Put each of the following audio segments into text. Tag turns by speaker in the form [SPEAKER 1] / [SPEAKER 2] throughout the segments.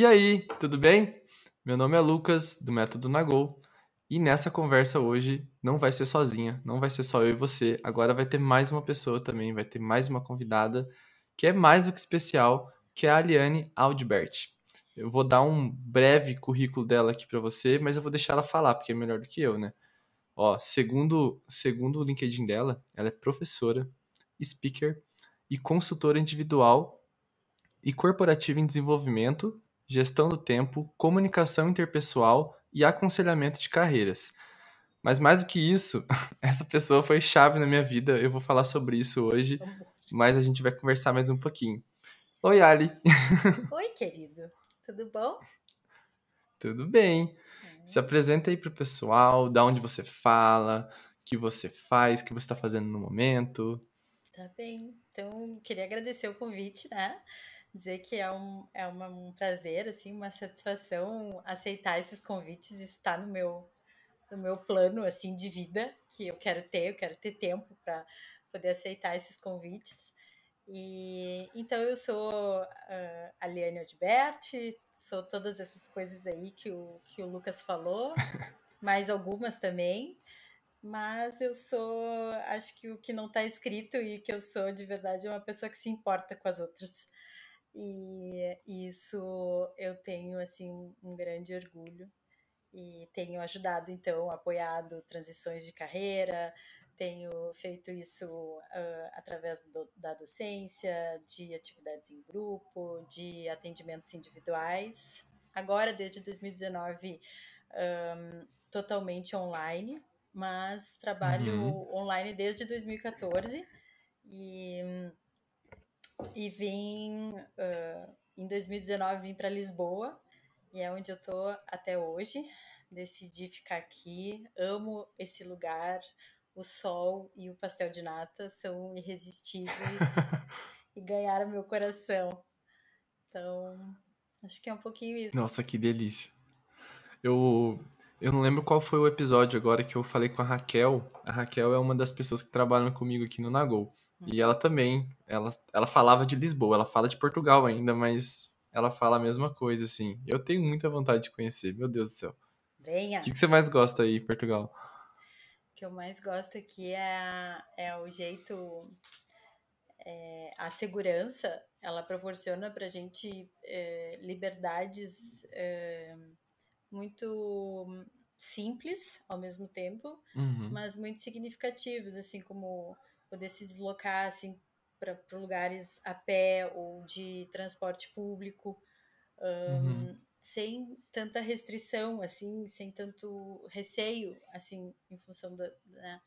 [SPEAKER 1] E aí, tudo bem? Meu nome é Lucas, do Método Nagol, e nessa conversa hoje não vai ser sozinha, não vai ser só eu e você, agora vai ter mais uma pessoa também, vai ter mais uma convidada, que é mais do que especial, que é a Aliane Aldbert. Eu vou dar um breve currículo dela aqui para você, mas eu vou deixar ela falar, porque é melhor do que eu, né? Ó, segundo, segundo o LinkedIn dela, ela é professora, speaker e consultora individual e corporativa em desenvolvimento gestão do tempo, comunicação interpessoal e aconselhamento de carreiras. Mas mais do que isso, essa pessoa foi chave na minha vida. Eu vou falar sobre isso hoje, tá mas a gente vai conversar mais um pouquinho. Oi, Ali.
[SPEAKER 2] Oi, querido. Tudo bom?
[SPEAKER 1] Tudo bem. Hum. Se apresenta aí pro pessoal, da onde você fala, o que você faz, o que você está fazendo no momento.
[SPEAKER 2] Tá bem. Então, queria agradecer o convite, né? dizer que é um, é uma, um prazer, assim, uma satisfação aceitar esses convites. está no meu, no meu plano, assim, de vida, que eu quero ter, eu quero ter tempo para poder aceitar esses convites. E então eu sou uh, a Liane Odberti, sou todas essas coisas aí que o, que o Lucas falou, mais algumas também. Mas eu sou, acho que o que não está escrito e que eu sou de verdade é uma pessoa que se importa com as outras e isso eu tenho assim um grande orgulho e tenho ajudado então, apoiado transições de carreira, tenho feito isso uh, através do, da docência, de atividades em grupo, de atendimentos individuais. Agora, desde 2019, um, totalmente online, mas trabalho uhum. online desde 2014 e e vim uh, em 2019 vim para Lisboa e é onde eu tô até hoje. Decidi ficar aqui, amo esse lugar, o sol e o pastel de nata são irresistíveis e ganharam meu coração. Então, acho que é um pouquinho isso. Nossa,
[SPEAKER 1] que delícia. Eu eu não lembro qual foi o episódio agora que eu falei com a Raquel. A Raquel é uma das pessoas que trabalham comigo aqui no Nagol. E ela também, ela, ela falava de Lisboa, ela fala de Portugal ainda, mas ela fala a mesma coisa, assim. Eu tenho muita vontade de conhecer, meu Deus do céu. Venha. O que, que você mais gosta aí em Portugal?
[SPEAKER 2] O que eu mais gosto aqui é, é o jeito. É, a segurança, ela proporciona pra gente é, liberdades é, muito simples ao mesmo tempo, uhum. mas muito significativas, assim como poder se deslocar assim para lugares a pé ou de transporte público um, uhum. sem tanta restrição assim sem tanto receio assim em função da, né?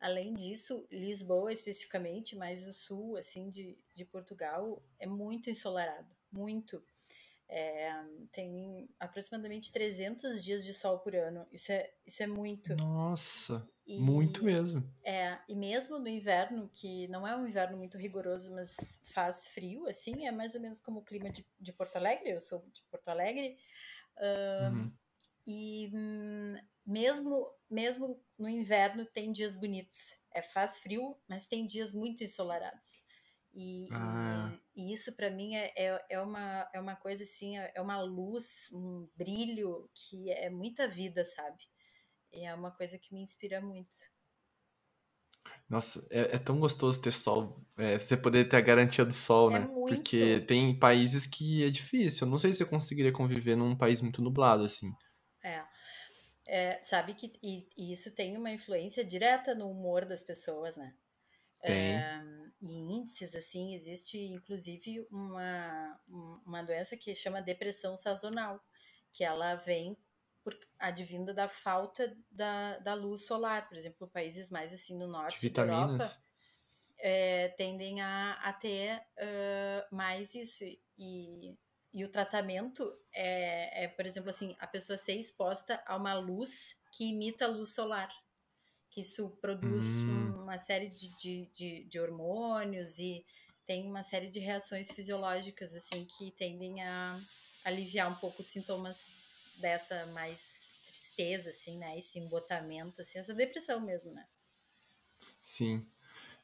[SPEAKER 2] além disso Lisboa especificamente mais o sul assim de, de Portugal é muito ensolarado muito é, tem aproximadamente 300 dias de sol por ano. Isso é, isso é muito. Nossa, e, muito mesmo. É, e mesmo no inverno, que não é um inverno muito rigoroso, mas faz frio, assim, é mais ou menos como o clima de, de Porto Alegre. Eu sou de Porto Alegre. Um, uhum. E hum, mesmo, mesmo no inverno, tem dias bonitos. É, faz frio, mas tem dias muito ensolarados. E, ah. e, e isso para mim é, é, é, uma, é uma coisa assim, é, é uma luz, um brilho que é muita vida, sabe? E é uma coisa que me inspira muito.
[SPEAKER 1] Nossa, é, é tão gostoso ter sol, é, você poder ter a garantia do sol, é né? Muito. Porque tem países que é difícil. Eu não sei se eu conseguiria conviver num país muito nublado, assim.
[SPEAKER 2] É. É, sabe que e, e, isso tem uma influência direta no humor das pessoas, né? Tem. É, em índices, assim, existe inclusive uma, uma doença que chama depressão sazonal, que ela vem por, advinda da falta da, da luz solar, por exemplo, países mais assim no norte De vitaminas. da Europa é, tendem a, a ter uh, mais isso e, e o tratamento é, é, por exemplo, assim, a pessoa ser exposta a uma luz que imita a luz solar que isso produz hum. uma série de, de, de, de, hormônios e tem uma série de reações fisiológicas assim que tendem a aliviar um pouco os sintomas dessa mais tristeza assim né esse embotamento assim essa depressão mesmo né
[SPEAKER 1] sim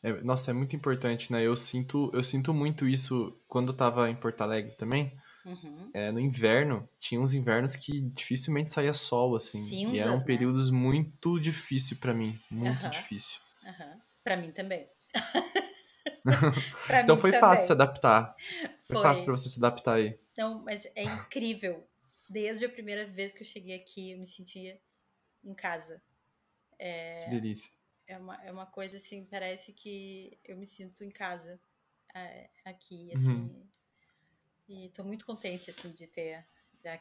[SPEAKER 1] é, nossa é muito importante né eu sinto eu sinto muito isso quando eu tava em Porto Alegre também Uhum. É, no inverno, tinha uns invernos que dificilmente saía sol, assim. Cinzas, e eram né? períodos muito difíceis para mim. Muito uhum. difícil.
[SPEAKER 2] Uhum. para mim também. então mim foi também. fácil se adaptar. Foi, foi fácil para você se adaptar aí. Não, mas é incrível. Desde a primeira vez que eu cheguei aqui, eu me sentia em casa. É, que delícia. É uma, é uma coisa assim, parece que eu me sinto em casa é, aqui, uhum. assim. Uhum. E estou muito contente assim de ter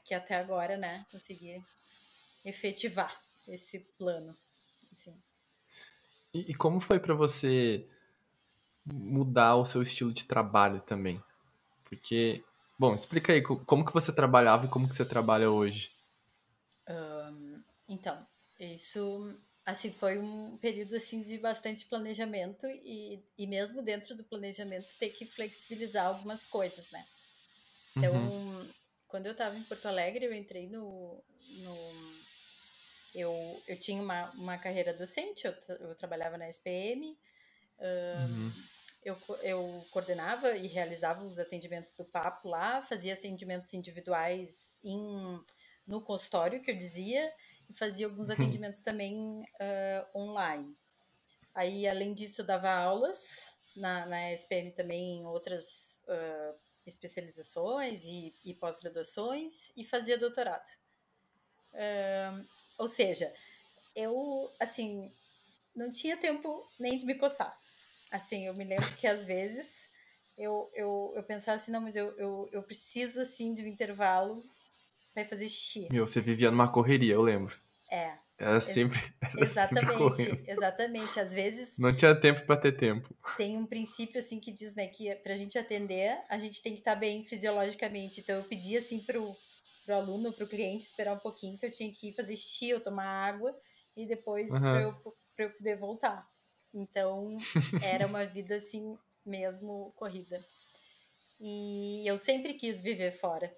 [SPEAKER 2] que até agora, né, conseguir efetivar esse plano. Assim.
[SPEAKER 1] E, e como foi para você mudar o seu estilo de trabalho também? Porque, bom, explica aí como que você trabalhava e como que você trabalha hoje.
[SPEAKER 2] Um, então, isso assim foi um período assim de bastante planejamento e, e mesmo dentro do planejamento ter que flexibilizar algumas coisas, né? Então, uhum. quando eu estava em Porto Alegre, eu entrei no. no eu, eu tinha uma, uma carreira docente, eu, eu trabalhava na SPM, um, uhum. eu, eu coordenava e realizava os atendimentos do papo lá, fazia atendimentos individuais em, no consultório, que eu dizia, e fazia alguns uhum. atendimentos também uh, online. Aí, além disso, dava aulas na, na SPM também em outras uh, especializações e, e pós-graduações e fazia doutorado. Uh, ou seja, eu, assim, não tinha tempo nem de me coçar. Assim, eu me lembro que às vezes eu, eu, eu pensava assim, não, mas eu, eu, eu preciso, assim, de um intervalo para fazer xixi. Meu, você
[SPEAKER 1] vivia numa correria, eu lembro. É, Era sempre. Era exatamente, sempre
[SPEAKER 2] exatamente. Às vezes.
[SPEAKER 1] Não tinha tempo para ter tempo.
[SPEAKER 2] Tem um princípio assim que diz, né, que para a gente atender, a gente tem que estar tá bem fisiologicamente. Então eu pedi assim pro, pro aluno, pro cliente esperar um pouquinho, que eu tinha que ir fazer xixi ou tomar água e depois uhum. para eu, pra eu poder voltar. Então era uma vida assim mesmo corrida. E eu sempre quis viver fora.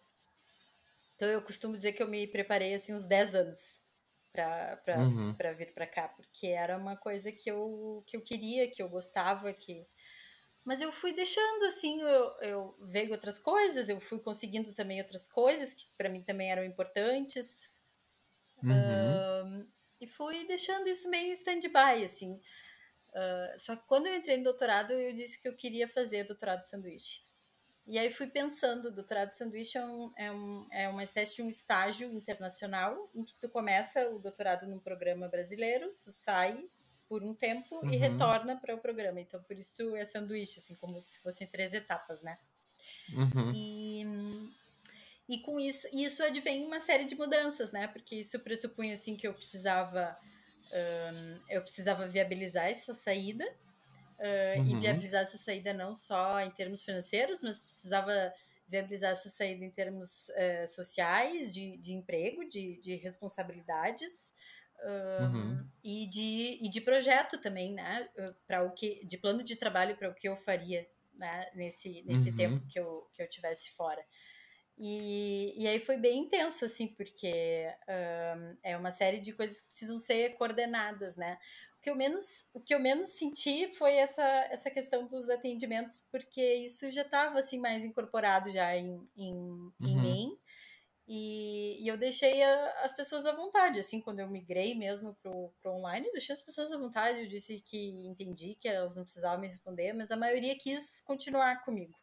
[SPEAKER 2] Então eu costumo dizer que eu me preparei assim uns 10 anos para uhum. vir para cá, porque era uma coisa que eu, que eu queria, que eu gostava, que... Mas eu fui deixando, assim, eu, eu veio outras coisas, eu fui conseguindo também outras coisas que para mim também eram importantes.
[SPEAKER 1] Uhum.
[SPEAKER 2] e fui deixando isso meio stand-by, assim. Uh, só que quando eu entrei no doutorado, eu disse que eu queria fazer doutorado sanduíche. E aí fui pensando, doutorado sanduíche é, um, é, um, é uma espécie de um estágio internacional em que tu começa o doutorado num programa brasileiro, tu sai por um tempo uhum. e retorna para o programa. Então, por isso é sanduíche, assim, como se fossem três etapas, né?
[SPEAKER 1] Uhum. E,
[SPEAKER 2] e com isso, isso advém uma série de mudanças, né? Porque isso pressupunha, assim, que eu precisava, um, eu precisava viabilizar essa saída, ah, uhum. e viabilizar essa saída não só em termos financeiros, mas precisava viabilizar essa saída em termos uh, sociais, de, de emprego, de, de responsabilidades. Ah, uhum. e, de, e de projeto também, né? Para o que de plano de trabalho para o que eu faria, né? Nesse nesse uhum. tempo que eu que eu tivesse fora. E, e aí foi bem intenso assim, porque um, é uma série de coisas que precisam ser coordenadas, né? O que eu menos, o que eu menos senti foi essa, essa questão dos atendimentos, porque isso já estava assim mais incorporado já em, em, uhum. em mim. E, e, eu deixei a, as pessoas à vontade, assim, quando eu migrei mesmo para o online, eu deixei as pessoas à vontade, eu disse que entendi que elas não precisavam me responder, mas a maioria quis continuar comigo,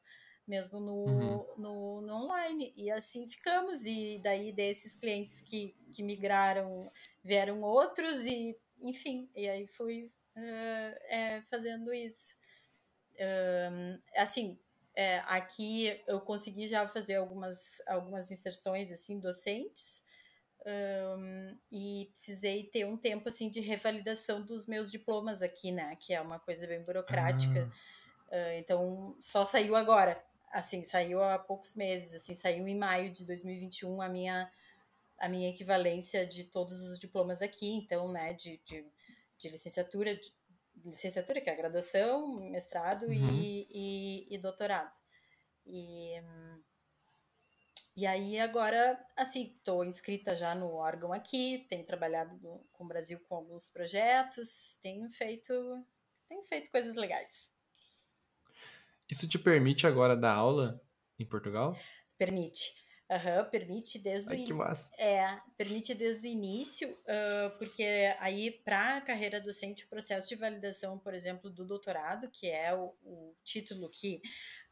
[SPEAKER 2] mesmo no, uhum. no, no, online, e assim ficamos, e daí desses clientes que, que migraram, vieram outros, e enfim, e aí fui uh, é, fazendo isso. assim, é, aqui eu consegui já fazer algumas, algumas inserções assim docentes um, e precisei ter um tempo assim de revalidação dos meus diplomas aqui, né? Que é uma coisa bem burocrática. Ah. Uh, então só saiu agora, assim, saiu há poucos meses, assim, saiu em maio de 2021 a minha a minha equivalência de todos os diplomas aqui, então, né, de, de, de licenciatura, de, licenciatura que é a graduação, mestrado uhum. e, e, e, doutorado. E, e aí agora, assim, estou inscrita já no órgão aqui, tenho trabalhado do, com o Brasil com alguns projetos, tenho feito, tenho feito coisas legais.
[SPEAKER 1] Isso te permite agora dar aula em Portugal?
[SPEAKER 2] Permite. Aham, uhum, permite desde Ai, o in... É, permite desde o início, uh, porque aí para a carreira docente o processo de validação, por exemplo, do doutorado, que é o, o título que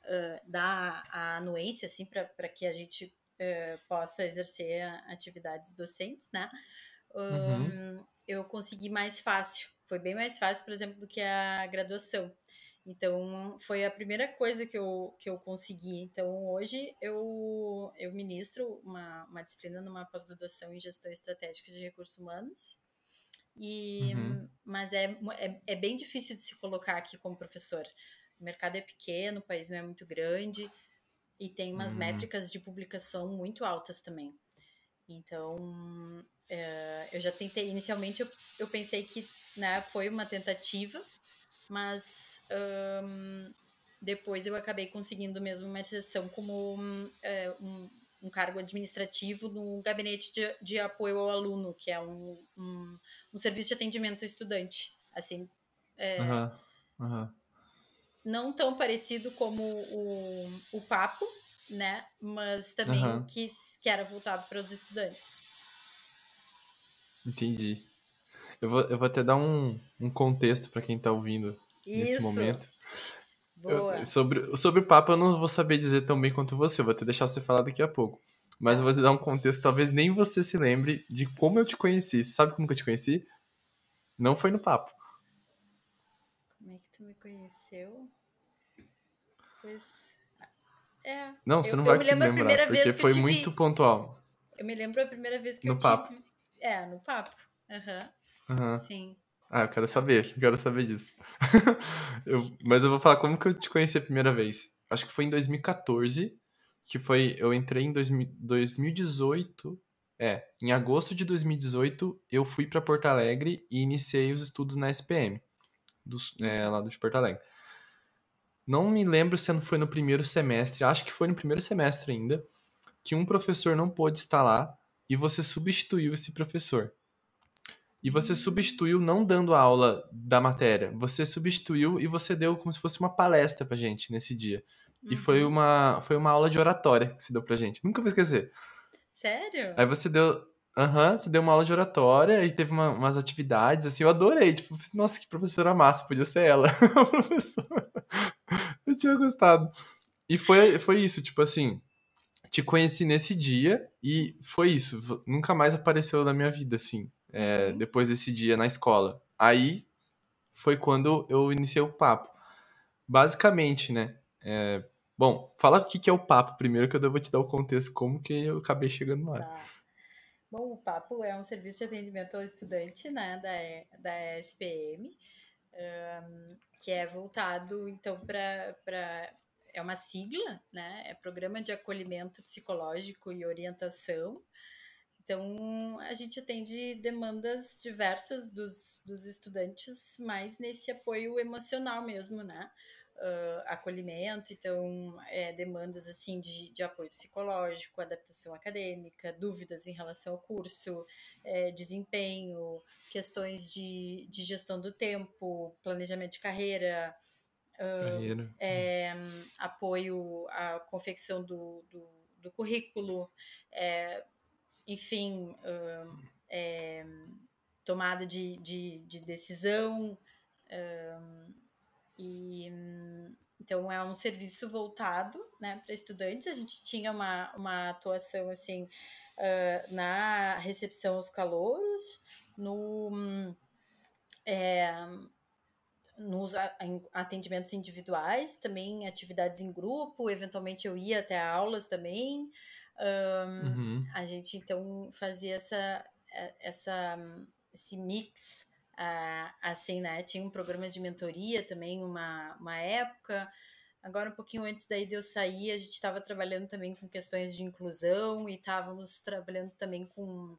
[SPEAKER 2] uh, dá a anuência assim para que a gente uh, possa exercer atividades docentes, né? uhum. Eu consegui mais fácil, foi bem mais fácil, por exemplo, do que a graduação. Então, foi a primeira coisa que eu, que eu consegui. Então, hoje eu, eu ministro uma, uma disciplina numa pós-graduação em gestão estratégica de recursos humanos. E, uhum. Mas é, é, é bem difícil de se colocar aqui como professor. O mercado é pequeno, o país não é muito grande e tem umas uhum. métricas de publicação muito altas também. Então, é, eu já tentei. Inicialmente, eu, eu pensei que né, foi uma tentativa mas um, depois eu acabei conseguindo mesmo uma inserção como um, é, um, um, cargo administrativo no gabinete de, de, apoio ao aluno, que é um, um, serviço de atendimento ao estudante. Assim. É, uhum. Uhum. Não tão parecido como o, o papo, né? Mas também uhum. que, que era voltado para os estudantes.
[SPEAKER 1] Entendi. Eu vou, eu vou até dar um, um contexto para quem está ouvindo
[SPEAKER 2] Isso. nesse momento.
[SPEAKER 1] Eu, sobre, sobre o Papa eu não vou saber dizer tão bem quanto você, vou até deixar você falar daqui a pouco. Mas eu vou te dar um contexto, talvez nem você se lembre de como eu te conheci. sabe como que eu te conheci? Não foi no papo.
[SPEAKER 2] Como é que tu me conheceu? Pois... É. Não, você eu, não vai se lembrar, primeira porque foi muito
[SPEAKER 1] pontual.
[SPEAKER 2] Eu me lembro a primeira vez que no eu papo. tive... É, no papo. Aham. Uhum. Uhum. Sim.
[SPEAKER 1] Ah, eu quero saber, eu quero saber disso. eu, mas eu vou falar como que eu te conheci a primeira vez. Acho que foi em 2014, que foi. Eu entrei em dois, 2018. É, em agosto de 2018, eu fui para Porto Alegre e iniciei os estudos na SPM, do, é, lá de Porto Alegre. Não me lembro se foi no primeiro semestre, acho que foi no primeiro semestre ainda, que um professor não pôde estar lá e você substituiu esse professor. E você substituiu não dando a aula da matéria. Você substituiu e você deu como se fosse uma palestra pra gente nesse dia. Uhum. E foi uma, foi uma aula de oratória que você deu pra gente. Nunca vou esquecer.
[SPEAKER 2] Sério? Aí
[SPEAKER 1] você deu. Aham, uhum, você deu uma aula de oratória e teve uma, umas atividades, assim, eu adorei. Tipo, nossa, que professora massa, podia ser ela. professora. eu tinha gostado. E foi, foi isso, tipo assim, te conheci nesse dia e foi isso. Nunca mais apareceu na minha vida, assim é, uhum. depois desse dia na escola. Aí foi quando eu iniciei o papo. Basicamente, né? É, bom, fala o que é o papo primeiro, que eu vou te dar o contexto, como que eu acabei chegando lá. Tá.
[SPEAKER 2] Bom, o papo é um serviço de atendimento ao estudante, né, da, da SPM, um, que é voltado, então, para é uma sigla, né? É Programa de Acolhimento Psicológico e Orientação então, a gente atende demandas diversas dos, dos estudantes, mas nesse apoio emocional mesmo, né? Uh, acolhimento, então é, demandas assim de, de, apoio psicológico, adaptação acadêmica, dúvidas em relação ao curso, é, desempenho, questões de, de, gestão do tempo, planejamento de carreira, Uh, é, apoio à confecção do, do, do currículo, é, enfim, é, tomada de, de, de decisão. e então é um serviço voltado né, para estudantes. A gente tinha uma, uma atuação assim uh, na recepção aos calouros, no, é, nos atendimentos individuais, também atividades em grupo, eventualmente eu ia até aulas também. Um, uhum. A gente então fazia essa, é, essa, esse mix. A, a CENA tinha um programa de mentoria também, uma, uma época. Agora, um pouquinho antes daí de eu sair, a gente estava trabalhando também com questões de inclusão e estávamos trabalhando também com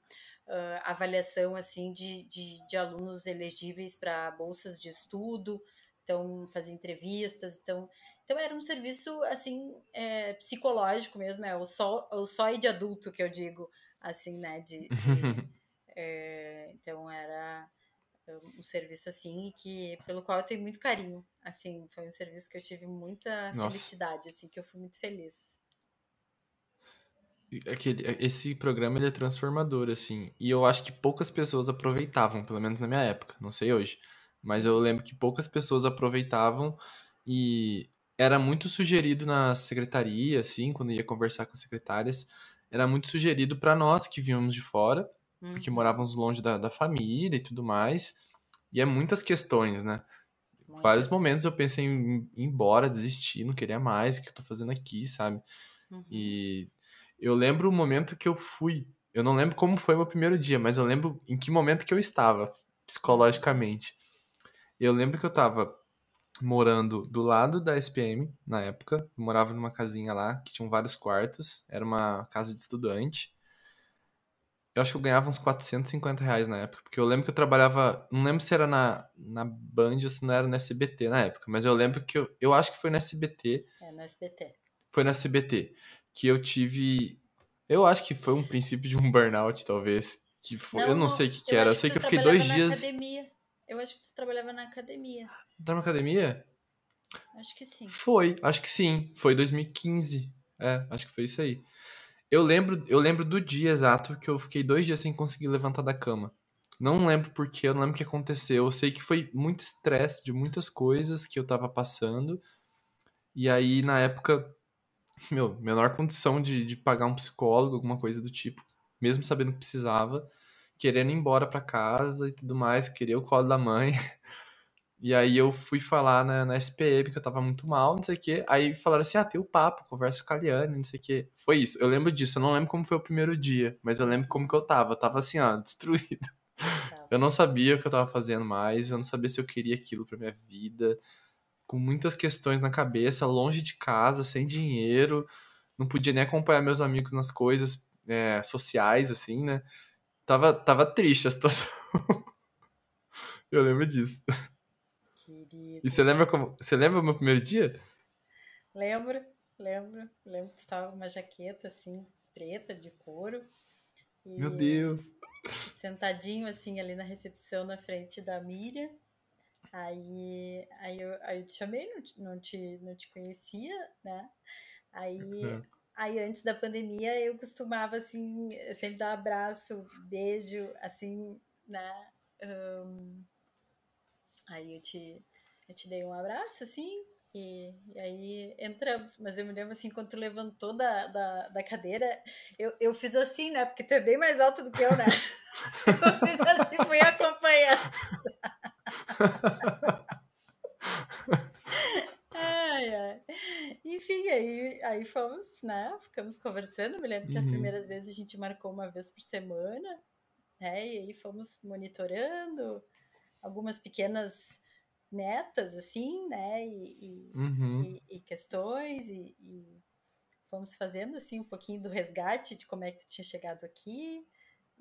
[SPEAKER 2] Uh, avaliação assim de, de, de alunos elegíveis para bolsas de estudo, então fazer entrevistas, então então era um serviço assim é, psicológico mesmo, é o só o só de adulto que eu digo, assim, né? De, de é, então era um serviço assim que pelo qual eu tenho muito carinho, assim, foi um serviço que eu tive muita Nossa. felicidade, assim, que eu fui muito feliz.
[SPEAKER 1] Aquele, é, esse programa ele é transformador, assim, e eu acho que poucas pessoas aproveitavam, pelo menos na minha época, não sei hoje, mas eu lembro que poucas pessoas aproveitavam e era muito sugerido na secretaria, assim, quando ia conversar com as secretárias, era muito sugerido para nós que vínhamos de fora, hum. porque uhum. morávamos longe da, da, família e tudo mais. E é muitas questões, né? Muitas. Vários momentos eu pensei em ir embora, desistir, não queria mais, o que eu tô fazendo aqui, sabe? Uhum. E eu lembro o momento que eu fui. Eu não lembro como foi meu primeiro dia, mas eu lembro em que momento que eu estava psicologicamente. Eu lembro que eu tava morando do lado da SPM na época. Eu morava numa casinha lá que tinha vários quartos, era uma casa de estudante. Eu acho que eu ganhava uns 450 reais na época, porque eu lembro que eu trabalhava. Não lembro se era na, na Band ou se não era na SBT na época, mas eu lembro que eu, eu acho que foi na SBT.
[SPEAKER 2] É, na SBT.
[SPEAKER 1] Foi na SBT que eu tive. Eu acho que foi um princípio de um burnout, talvez. Que foi, não, eu não sei o que, que era. Eu sei que eu fiquei dois dias.
[SPEAKER 2] Academia. Eu acho que tu trabalhava na academia.
[SPEAKER 1] Tá na Academia? Acho que sim. Foi, acho que sim. Foi 2015. É, acho que foi isso aí. Eu lembro, eu lembro do dia exato que eu fiquei dois dias sem conseguir levantar da cama. Não lembro porquê, eu não lembro o que aconteceu. Eu sei que foi muito estresse de muitas coisas que eu tava passando. E aí, na época, meu, menor condição de, de pagar um psicólogo, alguma coisa do tipo. Mesmo sabendo que precisava. Querendo ir embora pra casa e tudo mais. Queria o colo da mãe. E aí eu fui falar na, na SPM que eu tava muito mal, não sei o quê. Aí falaram assim, ah, tem o papo, conversa com a Liane, não sei o quê. Foi isso, eu lembro disso. Eu não lembro como foi o primeiro dia, mas eu lembro como que eu tava. Eu tava assim, ó, destruído. Então. Eu não sabia o que eu tava fazendo mais, eu não sabia se eu queria aquilo pra minha vida. Com muitas questões na cabeça, longe de casa, sem dinheiro. Não podia nem acompanhar meus amigos nas coisas é, sociais, assim, né? Tava, tava triste a situação. eu lembro disso. E você lembra como. Você lembra o meu primeiro dia?
[SPEAKER 2] Lembro, lembro. Lembro que estava com uma jaqueta assim, preta, de couro. E... Meu Deus! Sentadinho assim ali na recepção na frente da Miriam. Aí, aí, eu, aí eu te chamei, não, não, te, não te conhecia, né? Aí, uhum. aí antes da pandemia eu costumava assim, sempre dar abraço, beijo, assim, né? Um, aí eu te, eu te dei um abraço, assim, e, e, aí entramos. Mas eu me lembro assim, quando tu levantou da, da, da, cadeira, eu, eu fiz assim, né? Porque tu é bem mais alto do que eu, né? eu fiz assim, fui acompanhando. ai, ai. Enfim, aí, aí fomos, né? Ficamos conversando. Me lembro que as uhum. primeiras vezes a gente marcou uma vez por semana, né? E aí fomos monitorando algumas pequenas metas, assim, né? E, uhum. e, uhum. e, e questões, e, e fomos fazendo, assim, um pouquinho do resgate de como é que tu tinha chegado aqui.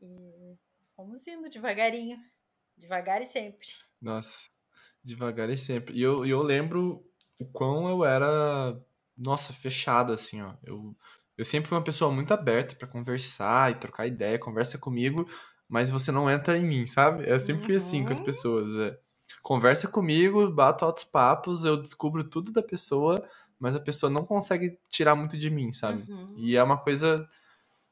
[SPEAKER 2] E fomos indo devagarinho. Devagar e sempre.
[SPEAKER 1] Nossa, devagar e sempre. E eu, eu lembro o quão eu era, nossa, fechado, assim, ó. Eu, eu sempre fui uma pessoa muito aberta para conversar e trocar ideia, conversa comigo, mas você não entra em mim, sabe? Eu sempre uhum. fui assim com as uhum. pessoas. É. Conversa comigo, bato altos papos, eu descubro tudo da pessoa, mas a pessoa não consegue tirar muito de mim, sabe? Uhum. E é uma coisa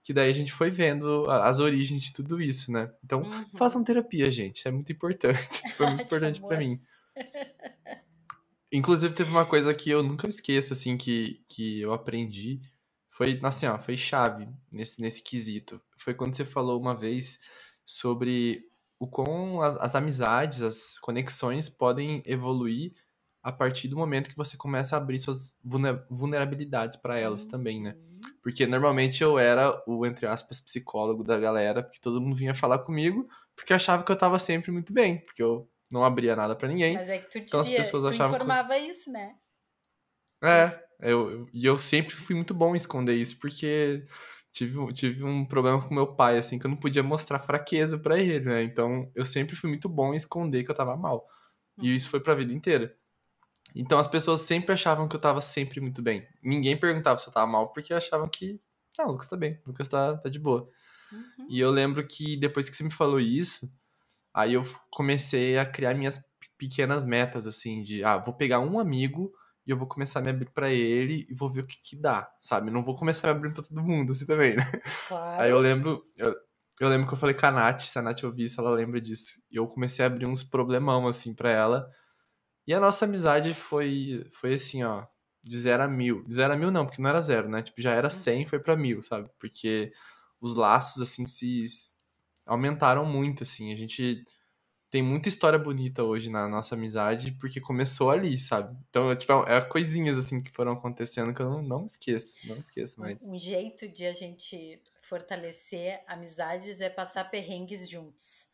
[SPEAKER 1] que daí a gente foi vendo as origens de tudo isso, né? Então, uhum. façam terapia, gente, é muito importante. Foi muito importante para mim. Inclusive, teve uma coisa que eu nunca esqueço, assim, que, que eu aprendi. Foi, assim, ó, foi chave nesse, nesse quesito. Foi quando você falou uma vez sobre o quão as, as, amizades, as conexões podem evoluir a partir do momento que você começa a abrir suas vulnerabilidades para elas também, né? Uhum. Porque normalmente eu era o, entre aspas, psicólogo da galera, porque todo mundo vinha falar comigo, porque achava que eu estava sempre muito bem, porque eu não abria nada para ninguém. Mas é que tu dizia, então as pessoas tu informava que... isso, né? É, eu, e eu, eu sempre fui muito bom em esconder isso, porque tive, tive um problema com meu pai, assim, que eu não podia mostrar fraqueza para ele, né? Então eu sempre fui muito bom em esconder que eu tava mal. E uhum. isso foi pra vida inteira. Então as pessoas sempre achavam que eu tava sempre muito bem. Ninguém perguntava se eu tava mal, porque achavam que. Ah, Lucas tá bem, Lucas tá, tá de boa. Uhum. E eu lembro que depois que você me falou isso, aí eu comecei a criar minhas pequenas metas, assim, de ah, vou pegar um amigo e eu vou começar a me abrir para ele e vou ver o que que dá, sabe? Não vou começar a me abrir para todo mundo assim também, né? Claro. Aí eu lembro, eu, eu lembro que eu falei com a Nath, se a Nath ouvir isso, ela lembra disso. E eu comecei a abrir uns problemão assim para ela. E a nossa amizade foi foi assim, ó, de zero a mil. De zero a mil não, porque não era zero, né? Tipo, já era uhum. cem, foi para mil, sabe? Porque os laços assim se aumentaram muito assim. A gente tem muita história bonita hoje na nossa amizade, porque começou ali, sabe? Então, é, tipo, é, é coisinhas assim que foram acontecendo que eu não, não esqueço, não esqueço mais.
[SPEAKER 2] Um jeito de a gente fortalecer amizades é passar perrengues juntos.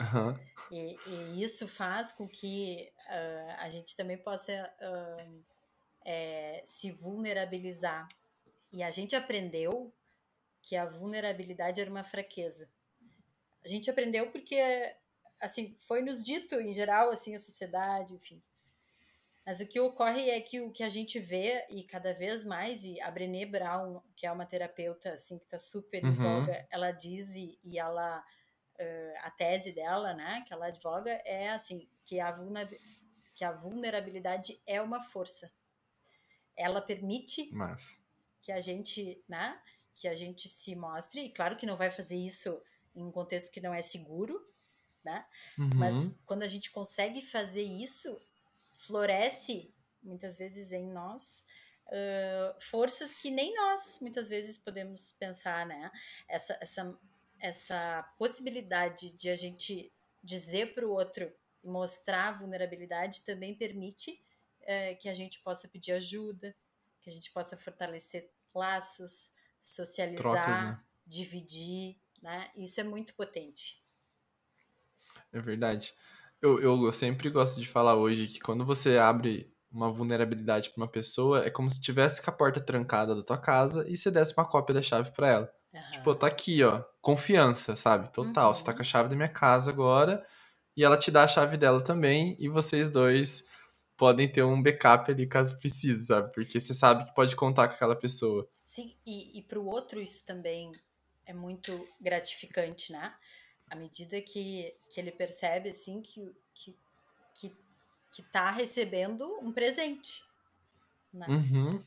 [SPEAKER 2] Uhum. E, e isso faz com que uh, a gente também possa uh, é, se vulnerabilizar. E a gente aprendeu que a vulnerabilidade era uma fraqueza. A gente aprendeu porque assim, foi nos dito em geral, assim, a sociedade, enfim. Mas o que ocorre é que o que a gente vê, e cada vez mais, e a Brené Brown, que é uma terapeuta, assim, que está super uhum. em voga, ela diz, e, e ela, uh, a tese dela, né, que ela advoga, é, assim, que a, que a vulnerabilidade é uma força. Ela permite Mas... que a gente, né, que a gente se mostre, e claro que não vai fazer isso em um contexto que não é seguro, né? Uhum. Mas quando a gente consegue fazer isso, floresce muitas vezes em nós uh, forças que nem nós muitas vezes podemos pensar, né? Essa, essa, essa possibilidade de a gente dizer para o outro, mostrar vulnerabilidade também permite uh, que a gente possa pedir ajuda, que a gente possa fortalecer laços, socializar, Trocas, né? dividir, né? Isso é muito potente.
[SPEAKER 1] É verdade. Eu, eu, eu sempre gosto de falar hoje que quando você abre uma vulnerabilidade para uma pessoa, é como se tivesse com a porta trancada da tua casa e você desse uma cópia da chave para ela. Uhum. Tipo, tá aqui, ó. Confiança, sabe? Total. Uhum. Você tá com a uhum. chave da minha casa agora e ela te dá a chave dela também e vocês dois podem ter um backup ali caso precise, sabe? Porque você sabe que pode contar com aquela pessoa.
[SPEAKER 2] Sim, e, e pro outro isso também é muito gratificante, né? à medida que, que ele percebe assim que, que, que, que tá recebendo um presente. Né? Uhum.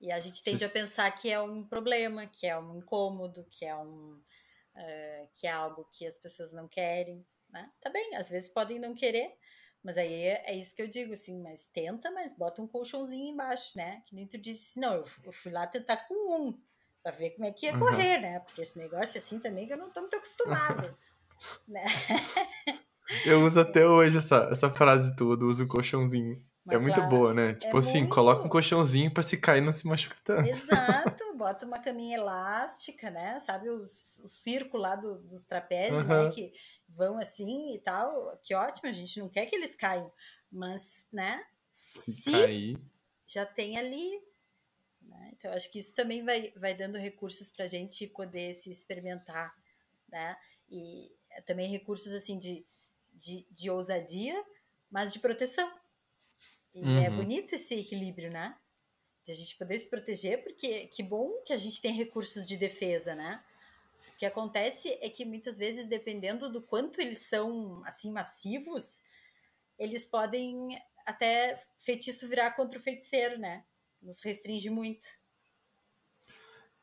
[SPEAKER 2] E a gente tende a pensar que é um problema, que é um incômodo, que é um uh, que é algo que as pessoas não querem, né? Tá bem, às vezes podem não querer, mas aí é, é, isso que eu digo, assim, mas tenta, mas bota um colchãozinho embaixo, né? Que nem tu disse, não, eu fui lá tentar com um, para ver como é que ia uhum. correr, né? Porque esse negócio assim também que eu não estou muito acostumado, né?
[SPEAKER 1] Eu uso até hoje essa, essa frase toda, uso um colchãozinho. É mas é muito claro, boa, né? É tipo é assim, muito... coloca um colchãozinho para se cair não se machucar tanto.
[SPEAKER 2] Exato, bota uma caminha elástica, né? Sabe o círculo lá do, dos trapézios, uhum. né? Que vão assim e tal. Que ótimo, a gente não quer que eles caiam. Mas, né? Se, se cair... já tem ali então, acho que isso também vai, vai dando recursos para a gente poder se experimentar, né? E é também recursos, assim, de, de, de ousadia, mas de proteção. E é uhum. é bonito esse equilíbrio, né? De a gente poder se proteger, porque que bom que a gente tem recursos de defesa, né? O que acontece é que muitas vezes, dependendo do quanto eles são, assim, massivos, eles podem até feitiço virar contra o feiticeiro, né? Nos restringe muito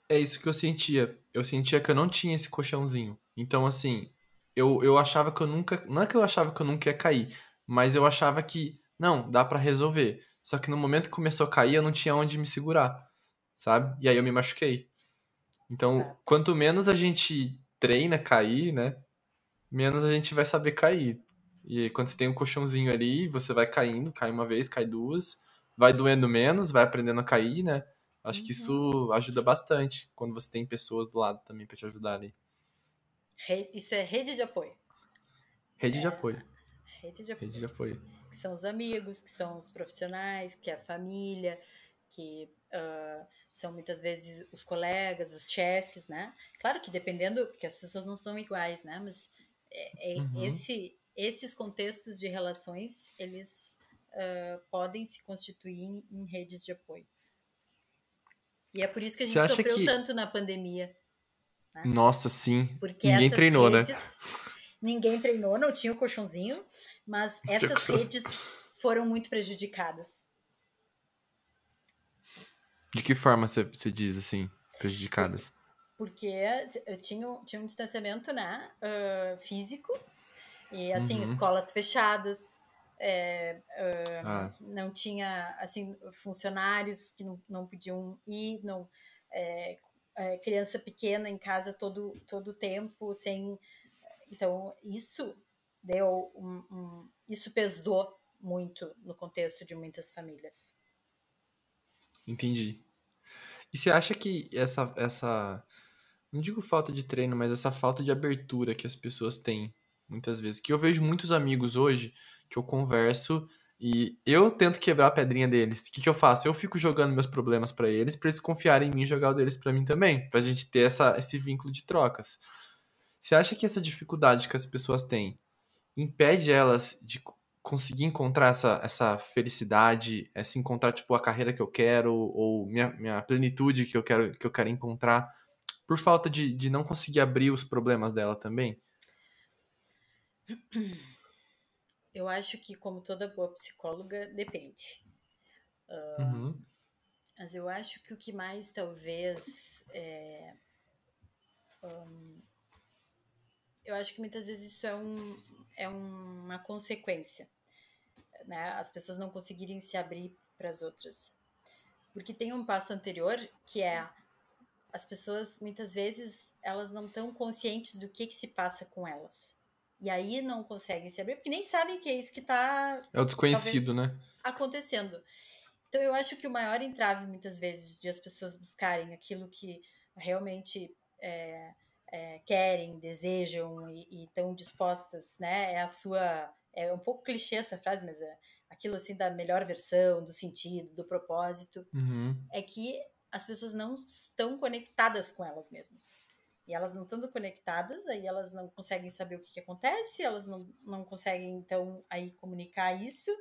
[SPEAKER 1] é isso que eu sentia. Eu sentia que eu não tinha esse colchãozinho. Então, assim, eu, eu achava que eu nunca. Não é que eu achava que eu nunca ia cair, mas eu achava que, não, dá para resolver. Só que no momento que começou a cair, eu não tinha onde me segurar, sabe? E aí eu me machuquei. Então, certo. quanto menos a gente treina cair, né? Menos a gente vai saber cair. E quando você tem um colchãozinho ali, você vai caindo, cai uma vez, cai duas, vai doendo menos, vai aprendendo a cair, né? Acho uhum. que isso ajuda bastante quando você tem pessoas do lado também para te ajudar ali. Isso
[SPEAKER 2] é rede de apoio.
[SPEAKER 1] Rede é... de apoio. Rede de apoio. Rede de apoio.
[SPEAKER 2] Que são os amigos, que são os profissionais, que é a família, que uh, são muitas vezes os colegas, os chefes, né? Claro que dependendo, porque as pessoas não são iguais, né? Mas é, é, uhum. esse, esses contextos de relações, eles uh, podem se constituir em, em redes de apoio. E é por isso que a gente sofreu que... tanto na pandemia. Né? Nossa, sim. Porque ninguém treinou, né? redes, né? Ninguém treinou, não tinha o colchãozinho, mas essas redes foram muito prejudicadas.
[SPEAKER 1] De que forma você diz assim, prejudicadas?
[SPEAKER 2] Porque, eu tinha, tinha um distanciamento né, uh, físico, e assim, uhum. escolas fechadas, é, uh, ah. não tinha assim funcionários que não, não podiam ir, não é, é, criança pequena em casa todo todo tempo sem então isso deu um, um, isso pesou muito no contexto de muitas famílias.
[SPEAKER 1] Entendi. E você acha que essa essa não digo falta de treino, mas essa falta de abertura que as pessoas têm muitas vezes, que eu vejo muitos amigos hoje que eu converso e eu tento quebrar a pedrinha deles. O que, que eu faço? Eu fico jogando meus problemas para eles, para eles confiarem em mim e jogar o deles para mim também, pra gente ter essa, esse vínculo de trocas. Você acha que essa dificuldade que as pessoas têm impede elas de conseguir encontrar essa, essa felicidade, é, se encontrar tipo a carreira que eu quero ou minha, minha plenitude que eu quero que eu quero encontrar por falta de, de não conseguir abrir os problemas dela também?
[SPEAKER 2] Eu acho que, como toda boa psicóloga, depende. Uh, uhum. Mas eu acho que o que mais talvez é, um, eu acho que muitas vezes isso é, um, é uma consequência, né? As pessoas não conseguirem se abrir para as outras. Porque tem um passo anterior, que é as pessoas, muitas vezes, elas não estão conscientes do que, que se passa com elas. E aí não conseguem se abrir, porque nem sabem que é isso que está. É o desconhecido, talvez, né? Acontecendo. Então eu acho que o maior entrave, muitas vezes, de as pessoas buscarem aquilo que realmente é, é, querem, desejam e estão dispostas, né? É a sua. É um pouco clichê essa frase, mas é aquilo assim da melhor versão, do sentido, do propósito. Uhum. É que as pessoas não estão conectadas com elas mesmas. E elas não estando conectadas, aí elas não conseguem saber o que, que acontece, elas não, não conseguem, então, aí comunicar isso,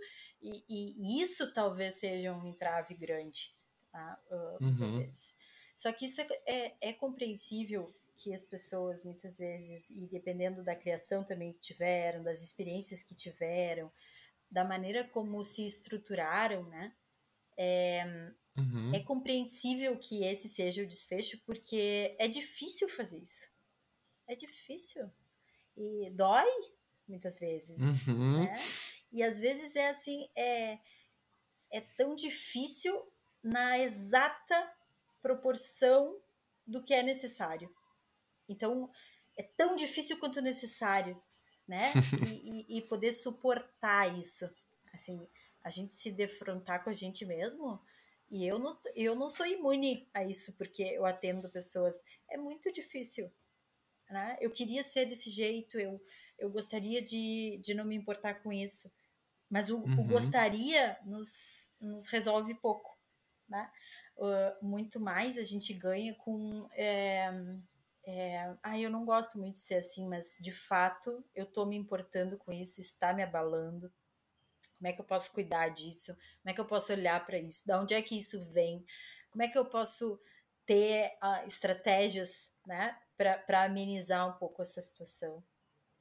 [SPEAKER 2] e, e, isso talvez seja um entrave grande, tá? Uh, muitas uhum. vezes. Só que isso é, é, é, compreensível que as pessoas, muitas vezes, e dependendo da criação também que tiveram, das experiências que tiveram, da maneira como se estruturaram, né? É, Uhum. É compreensível que esse seja o desfecho, porque é difícil fazer isso. É difícil. E dói, muitas vezes. Uhum. Né? E às vezes é assim, é, é tão difícil na exata proporção do que é necessário. Então, é tão difícil quanto necessário, né? e, e, e poder suportar isso. Assim, a gente se defrontar com a gente mesmo e eu não, eu não sou imune a isso, porque eu atendo pessoas. É muito difícil. Né? Eu queria ser desse jeito, eu, eu gostaria de, de não me importar com isso. Mas o, uhum. o gostaria nos, nos resolve pouco. Né? Uh, muito mais a gente ganha com. É, é, ah, eu não gosto muito de ser assim, mas de fato eu estou me importando com isso, está me abalando. Como é que eu posso cuidar disso? Como é que eu posso olhar para isso? Da onde é que isso vem? Como é que eu posso ter uh, estratégias, né, para amenizar um pouco essa situação?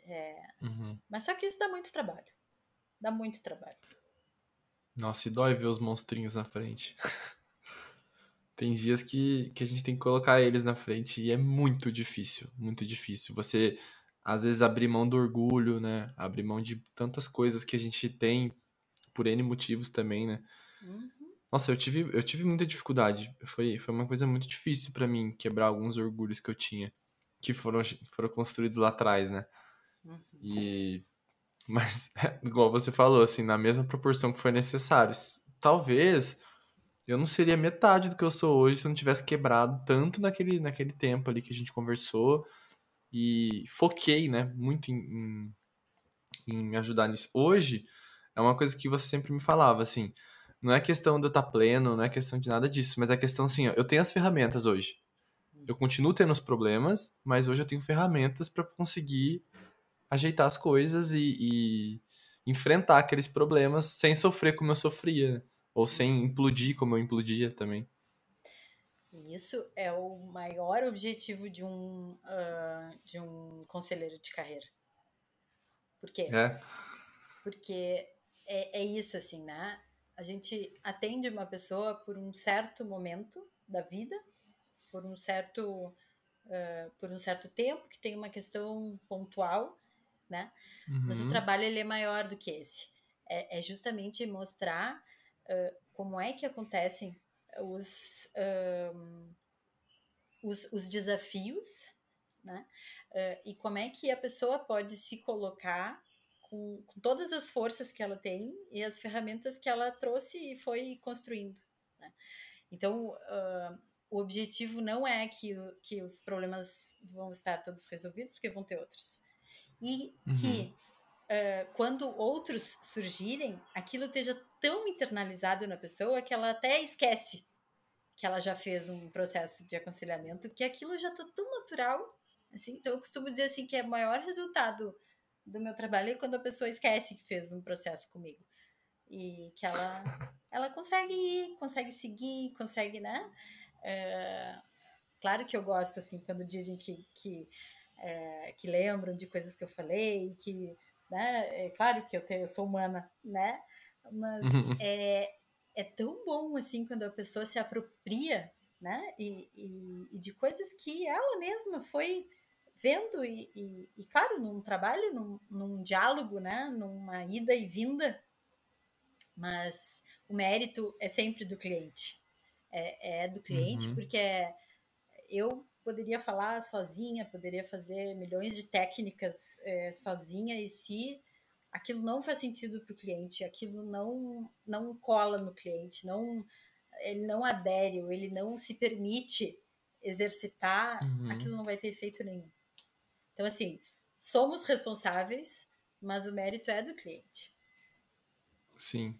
[SPEAKER 2] É... Uhum. Mas só que isso dá muito trabalho. Dá muito trabalho.
[SPEAKER 1] Nossa, e dói ver os monstrinhos na frente. tem dias que, que a gente tem que colocar eles na frente e é muito difícil, muito difícil. Você, às vezes, abrir mão do orgulho, né? Abrir mão de tantas coisas que a gente tem por N motivos também, né? Uhum. Nossa, eu tive, eu tive muita dificuldade. Foi, foi uma coisa muito difícil para mim quebrar alguns orgulhos que eu tinha, que foram, foram construídos lá atrás, né? Uhum. E. Mas, igual você falou, assim, na mesma proporção que foi necessário. Talvez eu não seria metade do que eu sou hoje se eu não tivesse quebrado tanto naquele, naquele tempo ali que a gente conversou e foquei, né, muito em, em, em me ajudar nisso. Hoje, é uma coisa que você sempre me falava, assim. Não é questão de eu estar tá pleno, não é questão de nada disso, mas é questão, assim, ó, eu tenho as ferramentas hoje. Eu continuo tendo os problemas, mas hoje eu tenho ferramentas para conseguir ajeitar as coisas e, e, enfrentar aqueles problemas sem sofrer como eu sofria, né? ou sem implodir como eu implodia também.
[SPEAKER 2] Isso é o maior objetivo de um, uh, de um conselheiro de carreira. Por quê? É. Porque é, é isso, assim, né? A gente atende uma pessoa por um certo momento da vida, por um certo, uh, por um certo tempo, que tem uma questão pontual, né? Uhum. Mas o uhum. trabalho ele é maior do que esse. É, é justamente mostrar uh, como é que acontecem os, os, os, desafios, né? Uh, e como é que a pessoa pode se colocar com, com, todas as forças que ela tem e as ferramentas que ela trouxe e foi construindo. Né? Então, uh, o objetivo não é que, que os problemas vão estar todos resolvidos, porque vão ter outros. E uhum. que, uh, ah, quando outros surgirem, aquilo esteja tão internalizado na pessoa que ela até esquece que ela já fez um processo de aconselhamento, que aquilo já está tão natural. Assim, então, eu costumo dizer assim que é o maior resultado do meu trabalho e quando a pessoa esquece que fez um processo comigo e que ela ela consegue ir, consegue seguir, consegue, né? É, claro que eu gosto assim quando dizem que que, é, que lembram de coisas que eu falei, que, né? É claro que eu tenho, eu sou humana, né? Mas uhum. é, é tão bom assim quando a pessoa se apropria, né? E, e, e de coisas que ela mesma foi vendo e, e, e claro, num trabalho, num, num, diálogo, né? Numa ida e vinda, mas o mérito é sempre do cliente. É, é do cliente, uhum. porque é, eu poderia falar sozinha, poderia fazer milhões de técnicas é, sozinha e se aquilo não faz sentido para o cliente, aquilo não não cola no cliente, não ele não adere, ele não se permite exercitar, uhum. aquilo não vai ter efeito nenhum. Então, assim, somos responsáveis, mas o mérito é do cliente.
[SPEAKER 1] Sim.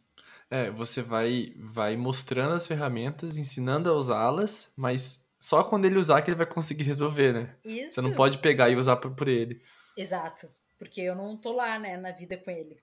[SPEAKER 1] É, você vai, vai mostrando as ferramentas, ensinando a usá-las, mas só quando ele usar que ele vai conseguir resolver, né?
[SPEAKER 2] Isso. Você não pode
[SPEAKER 1] pegar e usar por, por ele.
[SPEAKER 2] Exato. Porque eu não tô lá, né, na vida com ele.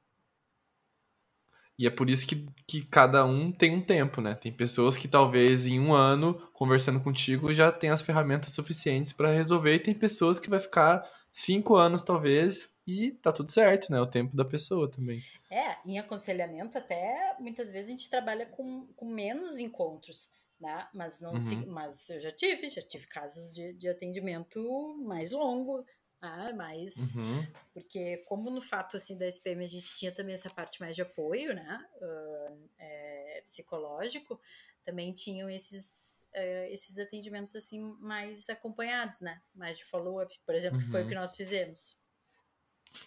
[SPEAKER 1] E é por isso que, que cada um tem um tempo, né? Tem pessoas que talvez em um ano, conversando contigo, já tem as ferramentas suficientes para resolver, e tem pessoas que vai ficar cinco anos, talvez, e tá tudo certo, né? O tempo da pessoa também.
[SPEAKER 2] É, em aconselhamento, até muitas vezes a gente trabalha com, com menos encontros, né? Mas, não, uhum. mas eu já tive, já tive casos de, de atendimento mais longo, ah, né? mas uhum. porque como no fato assim da SPM a gente tinha também essa parte mais de apoio, né, uh, é, psicológico, também tinham esses, uh, esses atendimentos assim mais acompanhados, né? Mais de follow-up, por exemplo, uhum. que foi o uhum. que nós fizemos.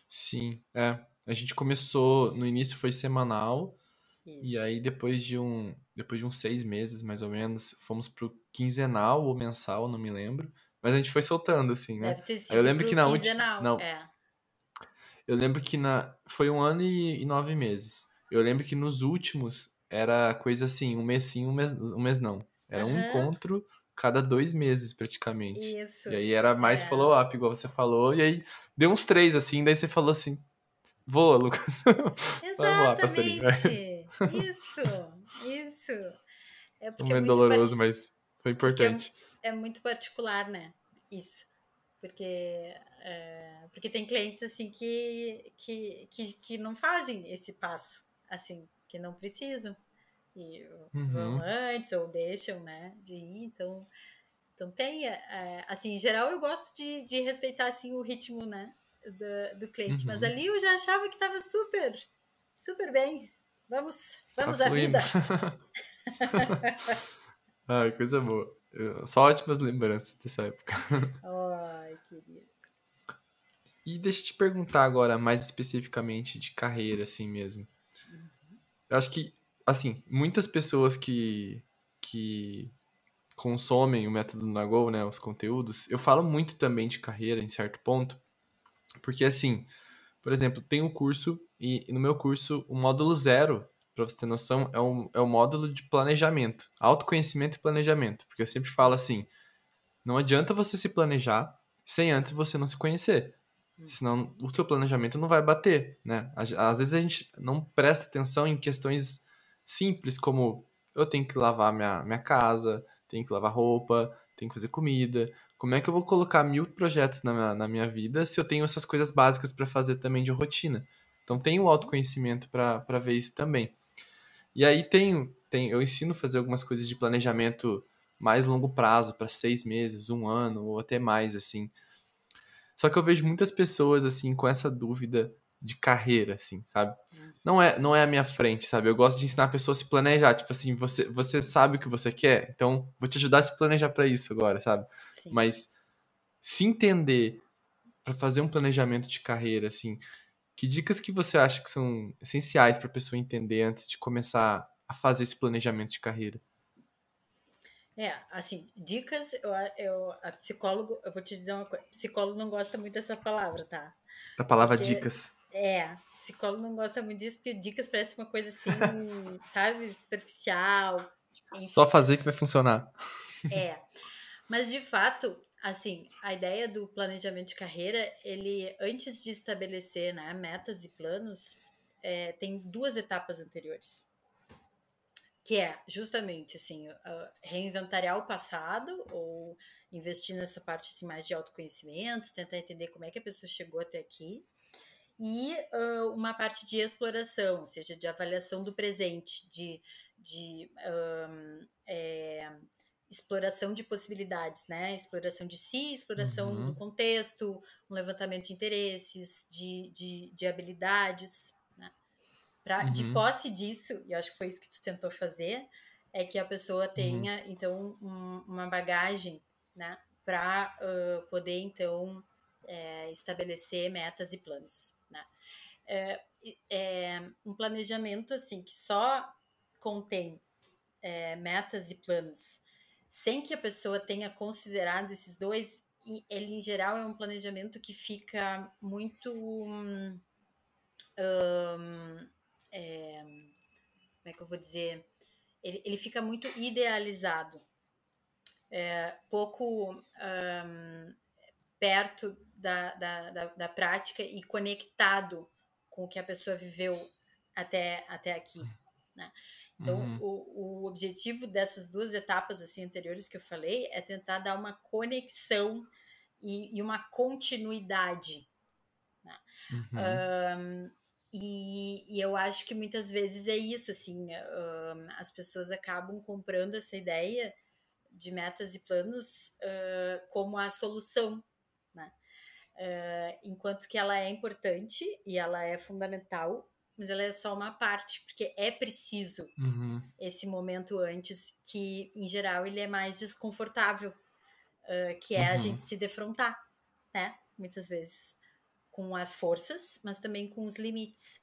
[SPEAKER 1] Sim, é. A gente começou, no início foi semanal, Isso. e aí depois de um depois de uns seis meses, mais ou menos, fomos pro quinzenal ou mensal, não me lembro. Mas a gente foi soltando, assim, né? Deve ter sido eu lembro que na última não, é. Eu lembro que na, foi um ano e, e nove meses. Eu lembro que nos últimos era coisa assim, um mês sim, um mês, um mês não. Era uhum. um encontro cada dois meses, praticamente. Isso. E aí era mais é. follow-up, igual você falou. E aí deu uns três, assim, daí você falou assim, voa, Lucas. Exatamente. lá, isso,
[SPEAKER 2] isso. É porque um é, é doloroso, part...
[SPEAKER 1] mas foi é importante.
[SPEAKER 2] É, é, muito particular, né? Isso. Porque, é... porque tem clientes, assim, que, que, que, que não fazem esse passo, assim, que não precisam e uhum. vão antes ou deixam, né, de ir, então então tem, é, assim, em geral eu gosto de, de respeitar, assim, o ritmo, né, do, do cliente, uhum. mas ali eu já achava que estava super, super bem, vamos, tá vamos tá à vida.
[SPEAKER 1] coisa boa, só ótimas lembranças dessa época.
[SPEAKER 2] Ai, querido.
[SPEAKER 1] E deixa eu te perguntar agora, mais especificamente de carreira, assim mesmo. Eu acho que, assim, muitas pessoas que, que consomem o método Nagol, né, os conteúdos, eu falo muito também de carreira em certo ponto, porque, assim, por exemplo, tem um curso, e, e no meu curso, o módulo zero para você ter noção, é um, é um módulo de planejamento, autoconhecimento e planejamento. Porque eu sempre falo assim: não adianta você se planejar sem antes você não se conhecer. Senão o seu planejamento não vai bater, né? Às vezes a gente não presta atenção em questões simples como eu tenho que lavar minha, minha casa, tenho que lavar roupa, tenho que fazer comida. Como é que eu vou colocar mil projetos na minha, na minha vida se eu tenho essas coisas básicas para fazer também de rotina? Então tem o autoconhecimento para ver isso também. E aí tem, tem, eu ensino a fazer algumas coisas de planejamento mais longo prazo, para seis meses, um ano ou até mais, assim. Só que eu vejo muitas pessoas, assim, com essa dúvida de carreira, assim, sabe? Hum. Não é, não é a minha frente, sabe? Eu gosto de ensinar a pessoa a se planejar, tipo assim, você, você sabe o que você quer, então vou te ajudar a se planejar para isso agora, sabe? Sim. Mas se entender para fazer um planejamento de carreira, assim, que dicas que você acha que são essenciais para a pessoa entender antes de começar a fazer esse planejamento de carreira?
[SPEAKER 2] É, assim, dicas, eu, eu, a psicólogo, eu vou te dizer uma coisa, psicólogo não gosta muito dessa palavra, tá? Da palavra porque, dicas. É, psicólogo não gosta muito disso, porque dicas parece uma coisa assim, sabe, superficial. Enfim, Só fazer que vai funcionar. É, mas de fato, assim, a ideia do planejamento de carreira, ele, antes de estabelecer né, metas e planos, é, tem duas etapas anteriores que é justamente assim reinventar o passado ou investir nessa parte assim, mais de autoconhecimento, tentar entender como é que a pessoa chegou até aqui e uh, uma parte de exploração, ou seja, de avaliação do presente, de, de um, é, exploração de possibilidades, né? Exploração de si, exploração uhum. do contexto, um levantamento de interesses, de, de, de habilidades. Pra, uhum. De posse disso, e acho que foi isso que tu tentou fazer, é que a pessoa uhum. tenha, uhum. então, um, uma bagagem, né? Para uh, poder, então, é, estabelecer metas e planos, né? É, é, um planejamento, assim, que só contém é, metas e planos sem que a pessoa tenha considerado esses dois, ele, em geral, é um planejamento que fica muito... Hum, hum, é, como é que eu vou dizer? Ele, ele fica muito idealizado, é, pouco um, perto da, da, da, da, prática e conectado com o que a pessoa viveu até, até aqui. Né? Então, uhum. o, o objetivo dessas duas etapas assim anteriores que eu falei é tentar dar uma conexão e, e uma continuidade. Né? Uhum. Um, e, e, eu acho que muitas vezes é isso, assim, eh, hum, as pessoas acabam comprando essa ideia de metas e planos uh, como a solução, né? Uh, enquanto que ela é importante e ela é fundamental, mas ela é só uma parte, porque é preciso uhum. esse momento antes, que em geral ele é mais desconfortável, que é uhum. a gente se defrontar, né? Muitas vezes com as forças, mas também com os limites.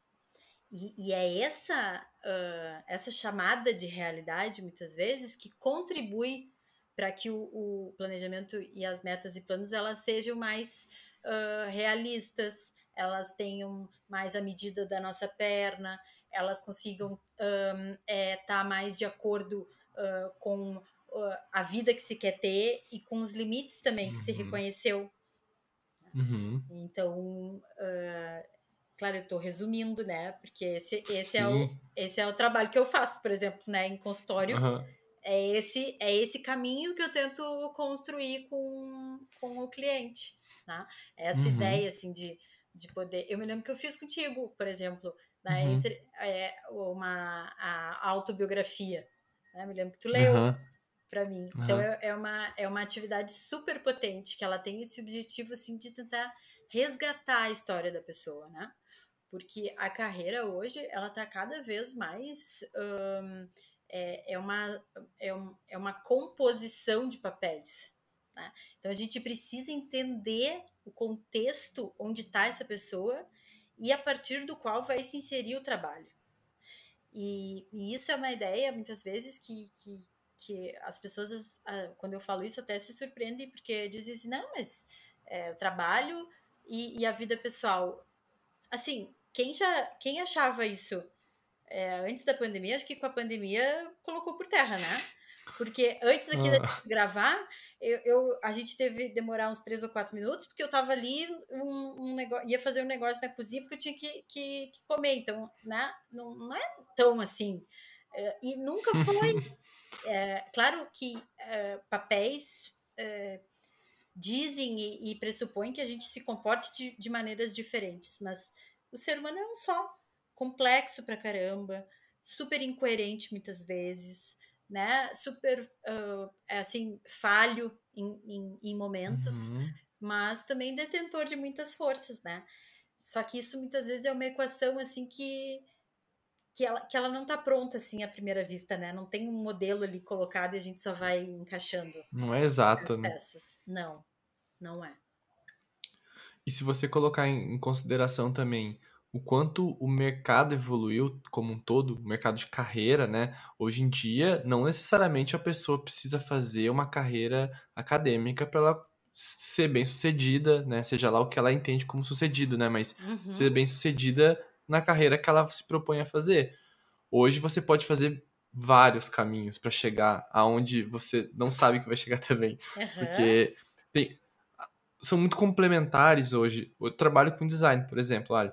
[SPEAKER 2] E, e é essa, uh, essa chamada de realidade, muitas vezes, que contribui para que o, o, planejamento e as metas e planos elas sejam mais uh, realistas, elas tenham mais a medida da nossa perna, elas consigam estar um, é, tá mais de acordo uh, com uh, a vida que se quer ter e com os limites também que se uhum. reconheceu Uhum. Então, uh, claro, eu estou resumindo, né? Porque esse, esse, é o, esse é o trabalho que eu faço, por exemplo, né, em consultório. Uhum. É, esse, é esse caminho que eu tento construir com, com o cliente. Né? É essa uhum. ideia, assim, de, de poder... Eu me lembro que eu fiz contigo, por exemplo, né, entre, é, uma a autobiografia. Né? Me lembro que tu leu. Uhum para mim. Uhum. Então é, é, uma, é uma atividade super potente que ela tem esse objetivo assim, de tentar resgatar a história da pessoa, né? Porque a carreira hoje ela tá cada vez mais hum, é, é, uma, é, um, é uma composição de papéis. Né? Então a gente precisa entender o contexto onde está essa pessoa e a partir do qual vai se inserir o trabalho. E, e, isso é uma ideia, muitas vezes, que, que, que as pessoas, ah, quando eu falo isso, até se surpreendem, porque dizem assim, não, mas é, o trabalho e, e, a vida pessoal. Assim, quem já quem achava isso é, antes da pandemia, acho que com a pandemia colocou por terra, né? Porque antes aqui ah. da gravar, eu, eu, a gente teve demorar uns três ou quatro minutos, porque eu tava ali, um, um negócio, ia fazer um negócio na cozinha, porque eu tinha que, que, que comer. Então, né? não, não é tão assim. Eh, e nunca foi. é, claro que é, papéis é, dizem e, e, pressupõem que a gente se comporte de, de, maneiras diferentes, mas o ser humano é um só, complexo pra caramba, super incoerente muitas vezes, né? Super uh, assim falho em, em, em momentos, uhum. mas também detentor de muitas forças, né? Só que isso muitas vezes é uma equação assim que que ela, que ela não está pronta assim à primeira vista, né? Não tem um modelo ali colocado e a gente só vai encaixando. Não é exato né? Peças. Não, não é.
[SPEAKER 1] E se você colocar em, em consideração também o quanto o mercado evoluiu como um todo, o mercado de carreira, né? Hoje em dia, não necessariamente a pessoa precisa fazer uma carreira acadêmica para ela ser bem sucedida, né? Seja lá o que ela entende como sucedido, né? Mas uhum. ser bem sucedida na carreira que ela se propõe a fazer. Hoje você pode fazer vários caminhos para chegar aonde você não sabe que vai chegar também, uhum. porque tem, são muito complementares hoje. Eu trabalho com design, por exemplo, olha,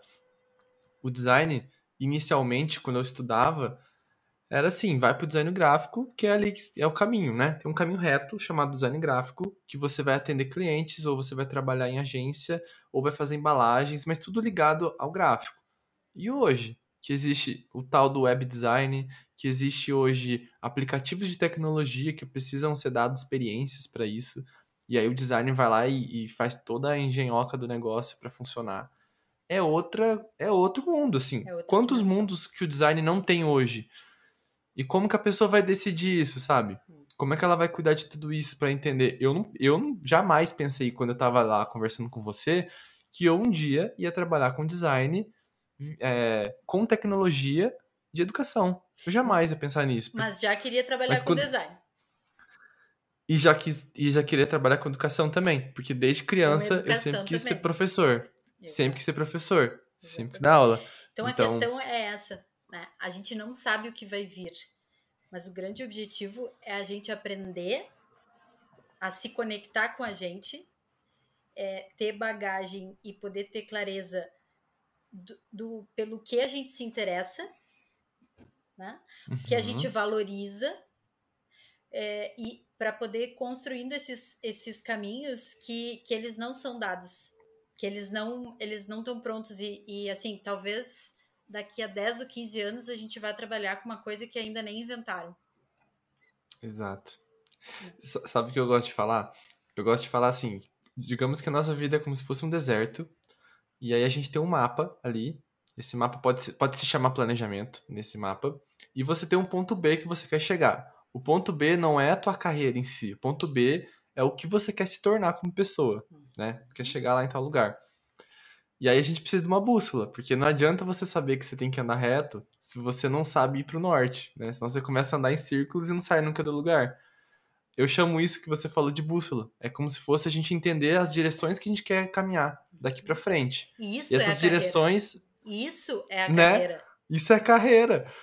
[SPEAKER 1] o design inicialmente quando eu estudava era assim, vai para o design gráfico, que é ali que é o caminho, né? Tem um caminho reto chamado design gráfico, que você vai atender clientes, ou você vai trabalhar em agência, ou vai fazer embalagens, mas tudo ligado ao gráfico. E hoje, que existe o tal do web design, que existe hoje aplicativos de tecnologia que precisam ser dados experiências para isso, e aí o design vai lá e, e faz toda a engenhoca do negócio para funcionar. É outra, é outro mundo, assim. É Quantos mundos que o design não tem hoje? E como que a pessoa vai decidir isso, sabe? Hum. Como é que ela vai cuidar de tudo isso para entender? Eu, não, eu jamais pensei quando eu estava lá conversando com você que eu um dia ia trabalhar com design é, com tecnologia de educação. Eu jamais ia pensar nisso. Mas
[SPEAKER 2] já queria trabalhar Mas com quando... design.
[SPEAKER 1] E já, quis, e já queria trabalhar com educação também. Porque desde criança eu sempre quis também. ser professor. sempre quis ser professor. Sempre quis dar aula. Então, então a questão
[SPEAKER 2] é essa. Né? A gente não sabe o que vai vir. Mas o grande objetivo é a gente aprender a se conectar com a gente, é, ter bagagem e poder ter clareza do, do pelo que a gente se interessa, né? o que uhum. a gente uhum. valoriza, é, e para poder construindo esses, esses caminhos que, que eles não são dados, que eles não eles não estão prontos e, e assim talvez daqui a 10 ou 15 anos a gente vai trabalhar com uma coisa que ainda nem inventaram.
[SPEAKER 1] Exato. Uhum. sabe o que eu gosto de falar? Eu gosto de falar assim, digamos que a nossa vida é como se fosse um deserto e aí a gente tem um mapa ali. Esse mapa pode se, pode se chamar planejamento nesse mapa. E você tem um ponto B que você quer chegar. O ponto B não é a tua carreira em si. O ponto B é o que você quer se tornar como pessoa, né? Quer chegar lá em tal lugar. E aí a gente precisa de uma bússola, porque não adianta você saber que você tem que andar reto se você não sabe ir para o norte, né? Senão você começa a andar em círculos e não sai nunca do lugar. Eu chamo isso que você falou de bússola. É como se fosse a gente entender as direções que a gente quer caminhar daqui para frente. Isso e é essas é a direções. Carreira.
[SPEAKER 2] Isso é a né? carreira.
[SPEAKER 1] Isso é a carreira.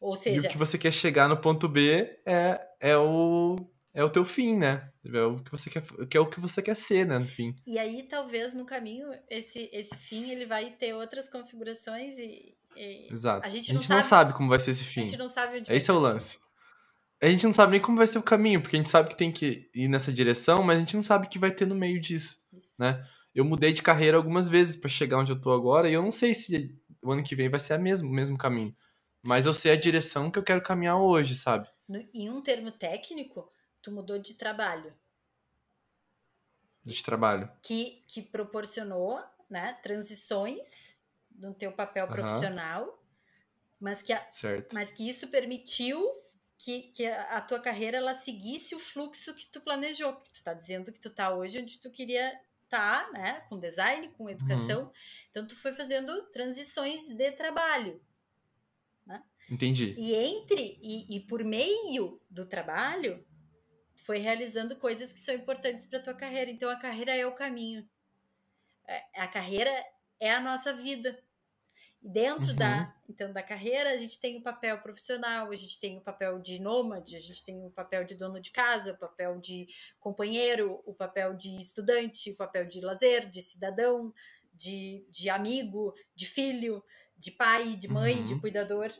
[SPEAKER 1] Ou seja, e o que você quer chegar no ponto B é, é o é o teu fim, né? É o que você quer, que é o que você quer ser, né, no fim.
[SPEAKER 2] E aí talvez no caminho esse esse fim ele vai ter outras configurações e, e Exato. A gente, a gente não, sabe, não, sabe, como vai ser esse fim. A gente não sabe onde Esse é o
[SPEAKER 1] lance. A gente não sabe nem como vai ser o caminho, porque a gente sabe que tem que ir nessa direção, mas a gente não sabe o que vai ter no meio disso, né? Eu mudei de carreira algumas vezes para chegar onde eu tô agora e eu não sei se o ano que vem vai ser a mesmo, o mesmo caminho. Mas eu sei a direção que eu quero caminhar hoje, sabe?
[SPEAKER 2] No, em um termo técnico, tu mudou de trabalho.
[SPEAKER 1] De trabalho.
[SPEAKER 2] Que, que proporcionou né, transições no teu papel uhum. profissional, mas que, a, mas que isso permitiu que, que a tua carreira ela seguisse o fluxo que tu planejou, porque tu está dizendo que tu está hoje onde tu queria estar, tá, né? Com design, com educação. Uhum. Então tu foi fazendo transições de trabalho. Né?
[SPEAKER 1] Entendi. E
[SPEAKER 2] entre e, e por meio do trabalho, foi realizando coisas que são importantes para tua carreira. Então a carreira é o caminho. É, a carreira é a nossa vida. E dentro uhum. da, então, da carreira, a gente tem o papel profissional, a gente tem o papel de nômade, a gente tem o papel de dono de casa, o papel de companheiro, o papel de estudante, o papel de lazer, de cidadão, de, de amigo, de filho, de pai, de mãe, uhum. de cuidador.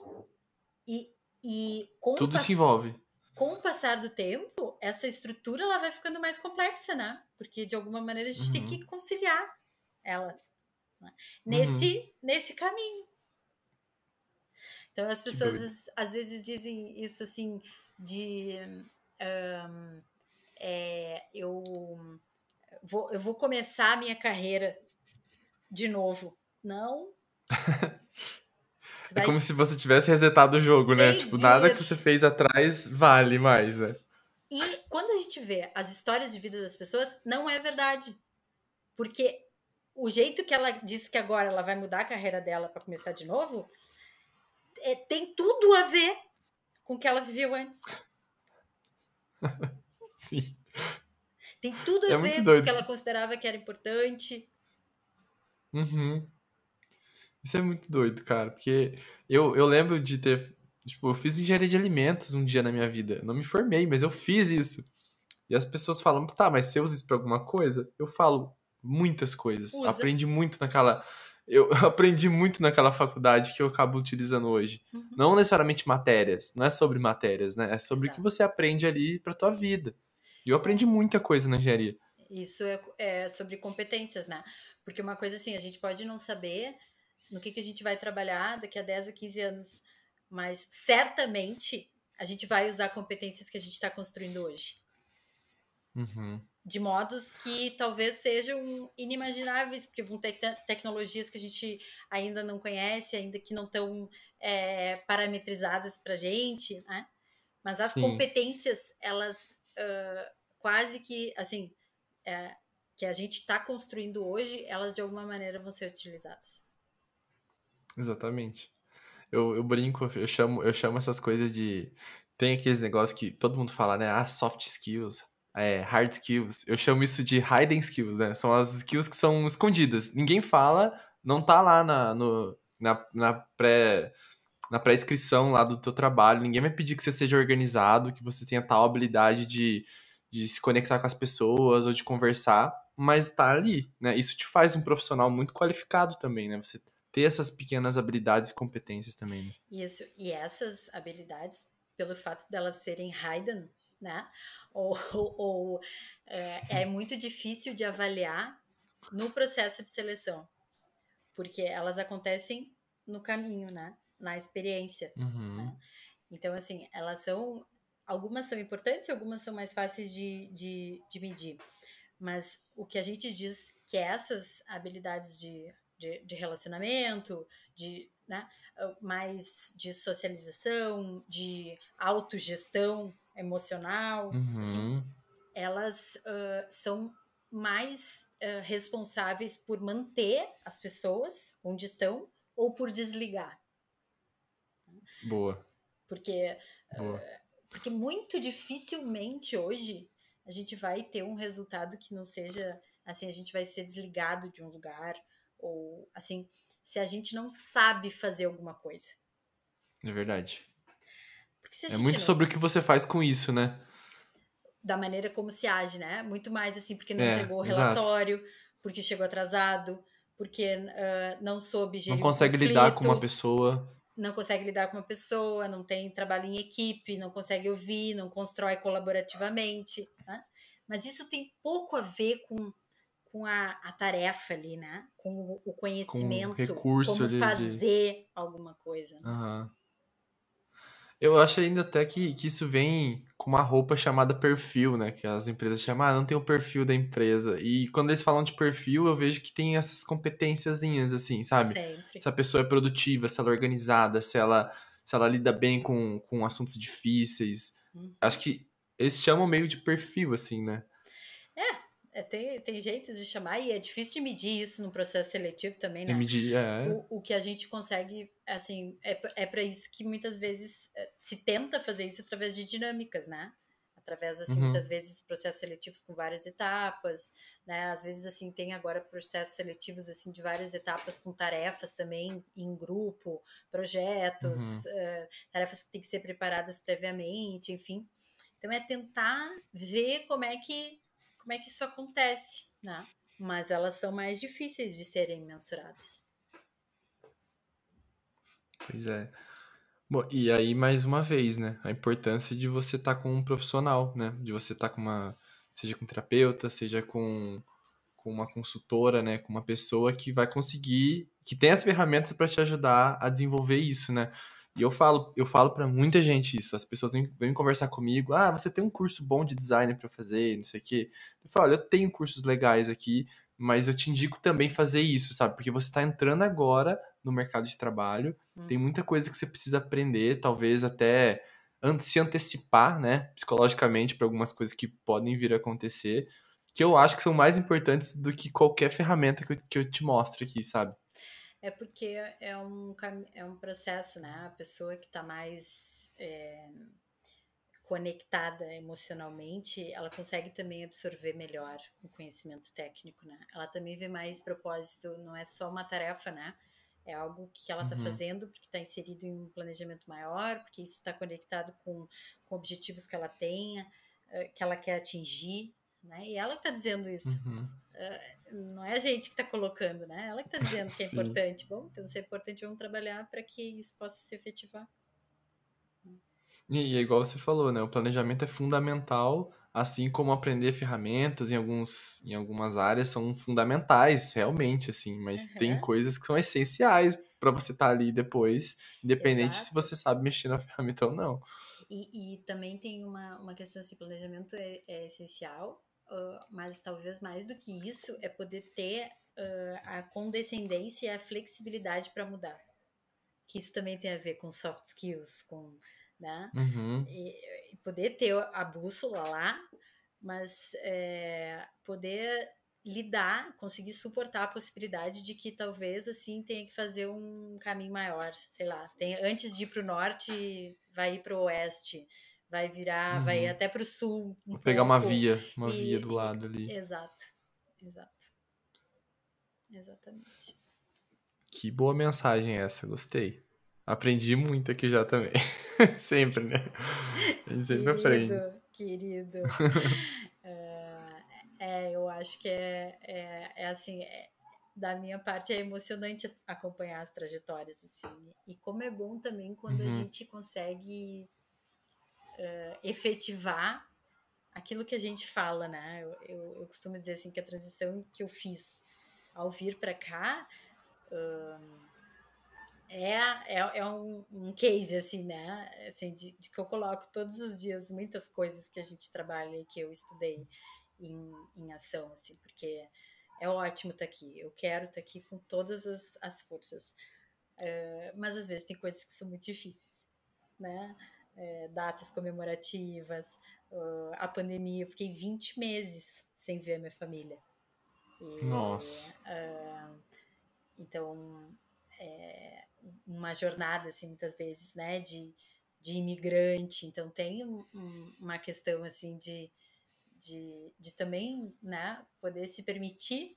[SPEAKER 2] E, e Tudo se envolve. Com o passar do tempo, essa estrutura ela vai ficando mais complexa, né? Porque de alguma maneira a gente uhum. tem que uhum. conciliar ela né? nesse, uhum. nesse caminho. Então as pessoas às vezes dizem isso assim de um, é, eu vou, eu vou começar a minha carreira de novo. Não. é como se
[SPEAKER 1] você tivesse resetado o jogo, né? Tipo, nada que você fez atrás vale mais, né?
[SPEAKER 2] E quando a gente vê as histórias de vida das pessoas, não é verdade. Porque o jeito que ela disse que agora ela vai mudar a carreira dela para começar de novo, é, tem tudo a ver com o que ela viveu antes.
[SPEAKER 1] Sim.
[SPEAKER 2] Tem tudo a é ver com o que ela considerava que era importante.
[SPEAKER 1] Uhum. Isso é muito doido, cara, porque eu, eu lembro de ter. Tipo, eu fiz engenharia de alimentos um dia na minha vida. não me formei, mas eu fiz isso. E as pessoas falam, tá, mas você usa isso pra alguma coisa? Eu falo, muitas coisas. Usa. Aprendi muito naquela. Eu aprendi muito naquela faculdade que eu acabo utilizando hoje. Uhum. Não necessariamente matérias, não é sobre matérias, né? É sobre o que você aprende ali para tua vida. E eu aprendi muita coisa na engenharia.
[SPEAKER 2] Isso é, é sobre competências, né? Porque uma coisa assim, a gente pode não saber no que, que a gente vai trabalhar daqui a 10 a 15 anos, mas certamente a gente vai usar competências que a gente está construindo hoje. Uhum de modos que talvez sejam inimagináveis, porque vão ter te tecnologias que a gente ainda não conhece, ainda que não estão é, parametrizadas para a gente, né? Mas as Sim. competências, elas uh, quase que, assim, é, que a gente está construindo hoje, elas de alguma maneira vão ser utilizadas.
[SPEAKER 1] Exatamente. Eu, eu brinco, eu chamo, eu chamo essas coisas de. Tem aqueles negócios que todo mundo fala, né? Ah, soft skills, é, hard skills. Eu chamo isso de hidden skills, né? São as skills que são escondidas. Ninguém fala, não tá lá na, no, na, na pré na pré-inscrição lá do teu trabalho, ninguém vai pedir que você seja organizado, que você tenha tal habilidade de, de se conectar com as pessoas ou de conversar, mas tá ali, né? Isso te faz um profissional muito qualificado também, né? Você ter essas pequenas habilidades e competências também. Né?
[SPEAKER 2] Isso, e essas habilidades, pelo fato delas serem hidden né? Ou, ou, ou é, é muito difícil de avaliar no processo de seleção, porque elas acontecem no caminho, né? Na experiência. Uhum. Né? Então, assim, elas são. Algumas são importantes, algumas são mais fáceis de, de, de medir. Mas o que a gente diz que essas habilidades de, de, de relacionamento, de né? Ah, mais de socialização, de autogestão emocional, assim. uhum. assim, elas uh, são mais uh, responsáveis por manter as pessoas onde estão ou por desligar. Boa. Porque, Boa. Uh, porque muito dificilmente hoje a gente vai ter um resultado que não seja assim, a gente vai ser desligado de um lugar ou assim se a gente não sabe fazer alguma coisa. É verdade. é muito sobre o que
[SPEAKER 1] você faz com isso, né?
[SPEAKER 2] Da maneira como se age, né? Muito mais assim, porque não é, entregou o relatório, exato. porque chegou atrasado, porque uh, não soube gerir. Não consegue conflito, lidar com uma pessoa. Não consegue lidar com uma pessoa, não tem trabalho em equipe, não consegue ouvir, não constrói colaborativamente. Né? Mas isso tem pouco a ver com com a, a tarefa ali, né? Com o, conhecimento, com o recurso como fazer de... alguma coisa. Né?
[SPEAKER 1] Uhum. Eu acho ainda até que, que isso vem com uma roupa chamada perfil, né? Que as empresas chamam, ah, não tem o perfil da empresa. E quando eles falam de perfil, eu vejo que tem essas competenciazinhas, assim, sabe? Sempre. Se a pessoa é produtiva, se ela é organizada, se ela, se ela lida bem com, com assuntos difíceis. Uhum. Acho que eles chamam meio de perfil, assim, né?
[SPEAKER 2] É, é, tem, tem jeitos de chamar, e é difícil de medir isso no processo seletivo também, né? medir, é. O, o que a gente consegue, assim, é, é para isso que muitas vezes é, se tenta fazer isso através de dinâmicas, né? Através, assim, uhum. muitas vezes processos seletivos com várias etapas, né? Às vezes, assim, tem agora processos seletivos, assim, de várias etapas com tarefas também em grupo, projetos, uhum. uh, tarefas que têm que ser preparadas previamente, enfim. Então, é tentar ver como é que como é que isso acontece, né? Mas elas são mais difíceis de serem mensuradas.
[SPEAKER 1] Pois é. Bom, e aí, mais uma vez, né? A importância de você estar tá com um profissional, né? De você estar tá com uma. Seja com um terapeuta, seja com, com uma consultora, né? Com uma pessoa que vai conseguir. Que tem as ferramentas para te ajudar a desenvolver isso, né? E eu falo, eu falo para muita gente isso. As pessoas vêm, conversar comigo, ah, você tem um curso bom de design para fazer, não sei o quê. Eu falo, olha, eu tenho cursos legais aqui, mas eu te indico também fazer isso, sabe? Porque você está entrando agora no mercado de trabalho, hum. tem muita coisa que você precisa aprender, talvez até se antecipar, né, psicologicamente para algumas coisas que podem vir a acontecer, que eu acho que são mais importantes do que qualquer ferramenta que eu, que eu te mostro aqui, sabe?
[SPEAKER 2] é porque é um, é um processo, né? A pessoa que está mais é, conectada emocionalmente, ela consegue também absorver melhor o conhecimento técnico, né? Ela também vê mais propósito, não é só uma tarefa, né? É algo que ela está uhum. fazendo porque está inserido em um planejamento maior, porque isso está conectado com, com objetivos que ela tenha, eh, que ela quer atingir, né? E ela que tá dizendo isso. Uhum. Uh, não é a gente que tá colocando, né? Ela que tá dizendo que é importante. Bom, então se é importante, vamos trabalhar para que isso possa se efetivar.
[SPEAKER 1] E, é igual você falou, né? O planejamento é fundamental, assim como aprender ferramentas em, alguns, em algumas áreas são fundamentais, realmente, assim. Mas uhum. tem coisas que são essenciais para você estar tá ali depois, independente Exato. se você sabe mexer na ferramenta ou não.
[SPEAKER 2] E, e também tem uma, uma questão assim, planejamento é, é essencial, ah, mas talvez mais do que isso é poder ter uh, a condescendência e a flexibilidade para mudar. Que isso também tem a ver com soft skills, com. Né? Uhum. E, e, poder ter a bússola lá, mas é, poder lidar, conseguir suportar a possibilidade de que talvez assim tenha que fazer um caminho maior, sei lá, tem, antes de ir para o norte, vai ir para o oeste, vai virar, uhum. vai até para o sul. Um pegar uma via, uma e, via do lado ali. Exato, exato. Exatamente.
[SPEAKER 1] Que boa mensagem essa, gostei. Aprendi muito aqui já também. sempre, né? A gente sempre querido, aprende. Querido.
[SPEAKER 2] uh, é, eu acho que é, é, é assim. É, da minha parte é emocionante acompanhar as trajetórias assim e como é bom também quando uhum. a gente consegue uh, efetivar aquilo que a gente fala, né? Eu, eu, eu, costumo dizer assim que a transição que eu fiz ao vir para cá uh, é, é, é um, um, case, assim, né? Assim, de, de, que eu coloco todos os dias muitas coisas que a gente trabalha e que eu estudei em, em ação, assim, porque é ótimo estar tá aqui, eu quero estar tá aqui com todas as, as forças. Uh, mas às vezes tem coisas que são muito difíceis, né? é, datas comemorativas, uh, a pandemia. Eu fiquei 20 meses sem ver a minha família. E, Nossa. Uh, então, é uma jornada, assim, muitas vezes, né, de, de imigrante. Então, tem um, uma questão, assim, de, de, de também, né, poder se permitir,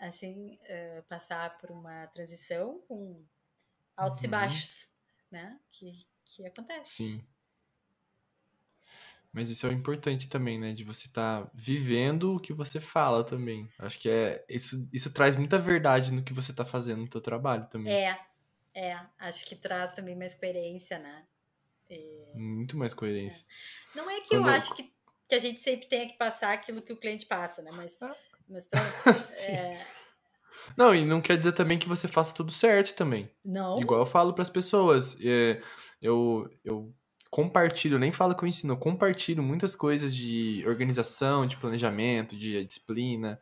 [SPEAKER 2] assim, uh, passar por uma transição com altos uhum. e baixos, né, que, que acontece.
[SPEAKER 1] Sim. Mas isso é o importante também, né? De você estar tá vivendo o que você fala também. Acho que é isso, isso traz muita verdade no que você está fazendo no seu trabalho também.
[SPEAKER 2] É, é. Acho que traz também mais coerência, né?
[SPEAKER 1] Muito mais coerência. É. Não é que Quando eu acho
[SPEAKER 2] que, que a gente sempre tenha que passar aquilo que o cliente passa, né? Mas, ah. mas pronto. é...
[SPEAKER 1] Não, e não quer dizer também que você faça tudo certo também. Não. Igual eu falo para as pessoas. É, eu, eu compartilho, nem falo que eu ensino, eu compartilho muitas coisas de organização, de planejamento, de disciplina,